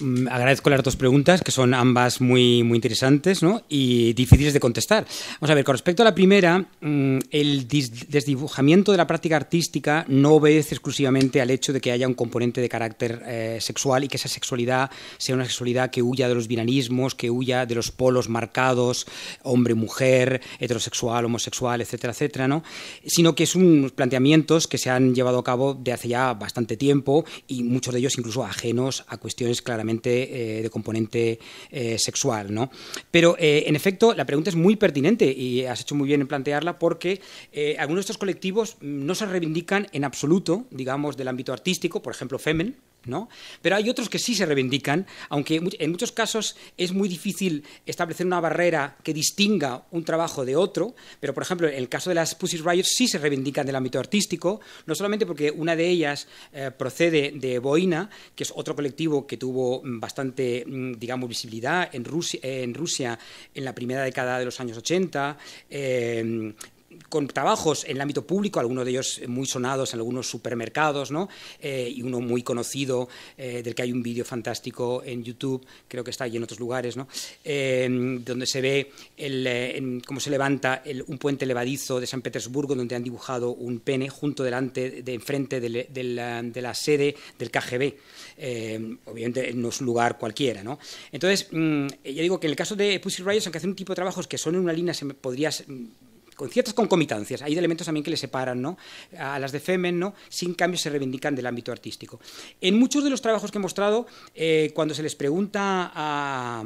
Mm, agradezco las dos preguntas, que son ambas muy, muy interesantes ¿no? y difíciles de contestar. Vamos a ver, con respecto a la primera, mm, el desdibujamiento de la práctica artística no obedece exclusivamente al hecho de que haya un componente de carácter eh, sexual y que esa sexualidad sea una sexualidad que huya de los binarismos, que huya de los polos marcados, hombre-mujer, heterosexual, homosexual, etcétera, etcétera, ¿no? sino que son planteamientos que se han llevado a cabo de hace ya bastante tiempo y muchos de ellos incluso ajenos a cuestiones claramente eh, de componente eh, sexual. ¿no? Pero, eh, en efecto, la pregunta es muy pertinente y has hecho muy bien en plantearla porque algunos de estos colectivos no se reivindican en absoluto, digamos, del ámbito artístico, por ejemplo, Femen, pero hay otros que sí se reivindican, aunque en muchos casos es muy difícil establecer una barrera que distinga un trabajo de otro, pero por ejemplo, en el caso de las Pussy Riot sí se reivindican del ámbito artístico, no solamente porque una de ellas eh, procede de Boina, que es otro colectivo que tuvo mm, bastante, mm, digamos, visibilidad en Rusia en, Rusia en la primera década de los años 80, con trabajos en el ámbito público, algunos de ellos eh, muy sonados en algunos supermercados, ¿no? Eh, y uno muy conocido, eh, del que hay un vídeo fantástico en YouTube, creo que está ahí en otros lugares, ¿no? donde se ve cómo se levanta un puente levadizo de San Petersburgo, donde han dibujado un pene junto delante, de enfrente de, la, sede del KGB. obviamente no es un lugar cualquiera, ¿no? Entonces, mm, ya digo que en el caso de Pussy Riot, aunque hacen un tipo de trabajos que son en una línea, se podría con ciertas concomitancias, hay elementos también que le separan a las de Femen, ¿no? sin cambio se reivindican del ámbito artístico. En muchos de los trabajos que he mostrado, eh, cuando se les pregunta a,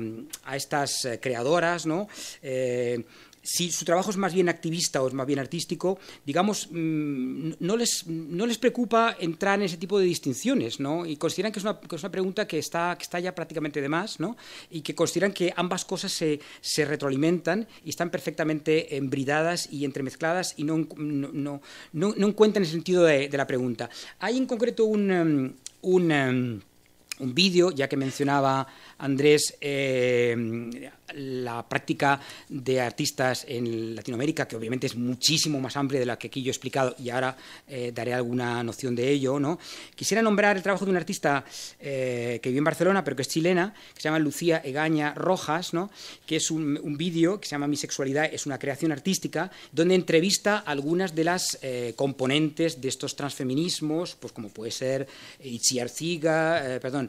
estas eh, creadoras, ¿no? Eh, si su trabajo es más bien activista o es más bien artístico, digamos, mm, no les, no les preocupa entrar en ese tipo de distinciones, ¿no? Y consideran que es una, que es una pregunta que está, que está ya prácticamente de más, ¿no? Y que consideran que ambas cosas se, se retroalimentan y están perfectamente embridadas y entremezcladas y no, no, no, no encuentran el sentido de, la pregunta. Hay en concreto un, un, um, un vídeo, ya que mencionaba Andrés... Eh, la práctica de artistas en Latinoamérica, que obviamente es muchísimo más amplia de la que aquí yo he explicado y ahora eh, daré alguna noción de ello. ¿no? Quisiera nombrar el trabajo de un artista eh, que vive en Barcelona, pero que es chilena, que se llama Lucía Egaña Rojas, ¿no? que es un, vídeo que se llama Mi sexualidad es una creación artística, donde entrevista algunas de las eh, componentes de estos transfeminismos, pues como puede ser Itzi Ciga perdón,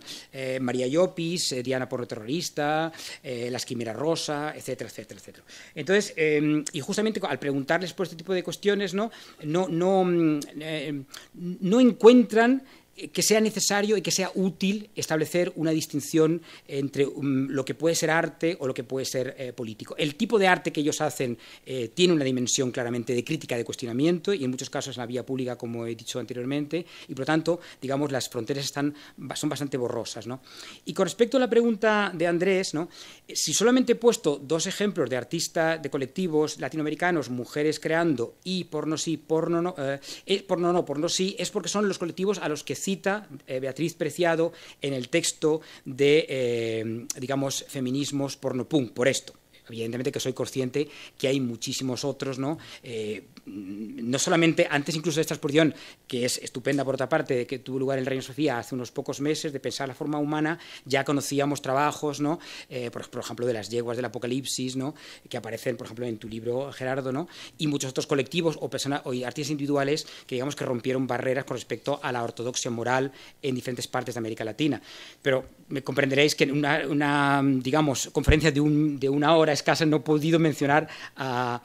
María Llopis, Diana Porro Terrorista, Las Quimeras rosa, etcétera, etcétera, etcétera. Entonces, em, y justamente al preguntarles por este tipo de cuestiones, ¿no? No, no, mm, eh, no encuentran eh, que sea necesario y que sea útil establecer una distinción entre mm, lo que puede ser arte o lo que puede ser eh, político. El tipo de arte que ellos hacen eh, tiene una dimensión claramente de crítica, de cuestionamiento y en muchos casos en la vía pública, como he dicho anteriormente, y por lo tanto, digamos, las fronteras están, son bastante borrosas. ¿no? Y con respecto a la pregunta de Andrés, ¿no? si solamente he puesto dos ejemplos de artistas, de colectivos latinoamericanos, mujeres creando y porno sí, porno no, eh, porno no, porno sí, es porque son los colectivos a los que cita eh, Beatriz Preciado en el texto de, eh, digamos, Feminismos pum por esto evidentemente que soy consciente que hay muchísimos otros, ¿no? Eh, no solamente antes incluso de esta exposición, que es estupenda por otra parte, de que tuvo lugar en el Reino Sofía hace unos pocos meses, de pensar la forma humana, ya conocíamos trabajos, ¿no? Eh, por, ejemplo, de las yeguas del apocalipsis, ¿no? Que aparecen, por ejemplo, en tu libro, Gerardo, ¿no? Y muchos otros colectivos o, personas, o artistas individuales que digamos que rompieron barreras con respecto a la ortodoxia moral en diferentes partes de América Latina. Pero me comprenderéis que una, una digamos, conferencia de, un, de una hora es casas no he podido mencionar la,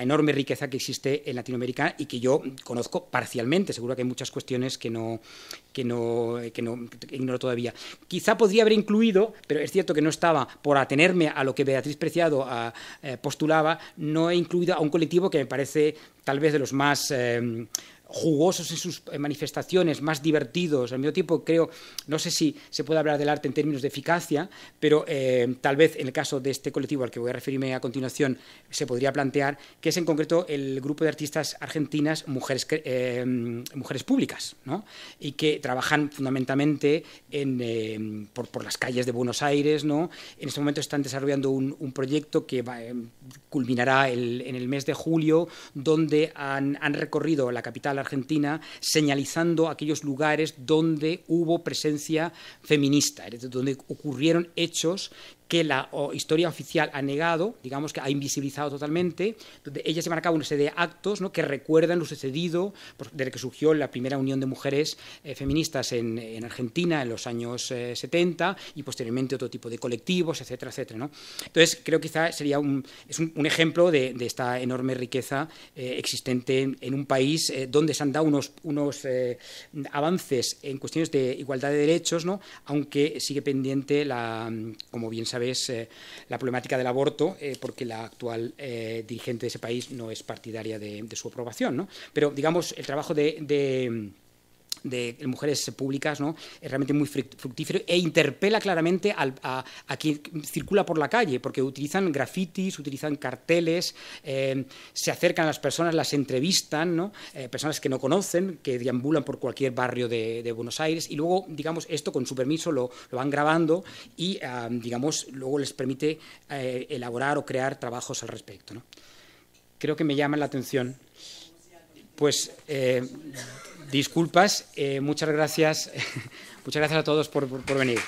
enorme riqueza que existe en Latinoamérica y que yo conozco parcialmente. Seguro que hay muchas cuestiones que no, que no, no ignoro todavía. Quizá podría haber incluido, pero es cierto que no estaba, por atenerme a lo que Beatriz Preciado eh, postulaba, no he incluido a un colectivo que me parece tal vez de los más... Eh, jugosos en sus eh, manifestaciones, más divertidos. Al mismo tiempo, creo, no sé si se puede hablar del arte en términos de eficacia, pero eh, tal vez en el caso de este colectivo al que voy a referirme a continuación, se podría plantear que es en concreto el grupo de artistas argentinas Mujeres, eh, mujeres Públicas, y que trabajan fundamentalmente por, las calles de Buenos Aires. ¿no? En este momento están desarrollando un, proyecto que culminará en el mes de julio, donde han, han recorrido la capital Argentina, señalizando aquellos lugares donde hubo presencia feminista, donde ocurrieron hechos que la historia oficial ha negado, digamos que ha invisibilizado totalmente, donde ella se marcaba una serie de actos ¿no? que recuerdan lo sucedido pues, desde que surgió la primera unión de mujeres eh, feministas en, Argentina en los años 70 eh, y posteriormente otro tipo de colectivos, etcétera, etcétera. Entonces, creo que quizá sería un, es un, ejemplo de, esta enorme riqueza eh, existente en, un país donde se han dado unos, unos avances en cuestiones de igualdad de derechos, ¿no? aunque sigue pendiente, la, mm, como bien saben, vez eh, la problemática del aborto, eh, porque la actual eh, dirigente de ese país no es partidaria de, su aprobación. ¿no? Pero, digamos, el trabajo de de mujeres públicas, ¿no? es realmente muy fructífero e interpela claramente a, quien circula por la calle, porque utilizan grafitis, utilizan carteles, eh, se acercan a las personas, las entrevistan, eh, personas que no conocen, que deambulan por cualquier barrio de, Buenos Aires, y luego, digamos, esto con su permiso lo, van grabando y, digamos, luego les permite eh, elaborar o crear trabajos al respecto. Creo que me llama la atención pues eh, disculpas, eh, muchas gracias, <laughs> muchas gracias a todos por venir.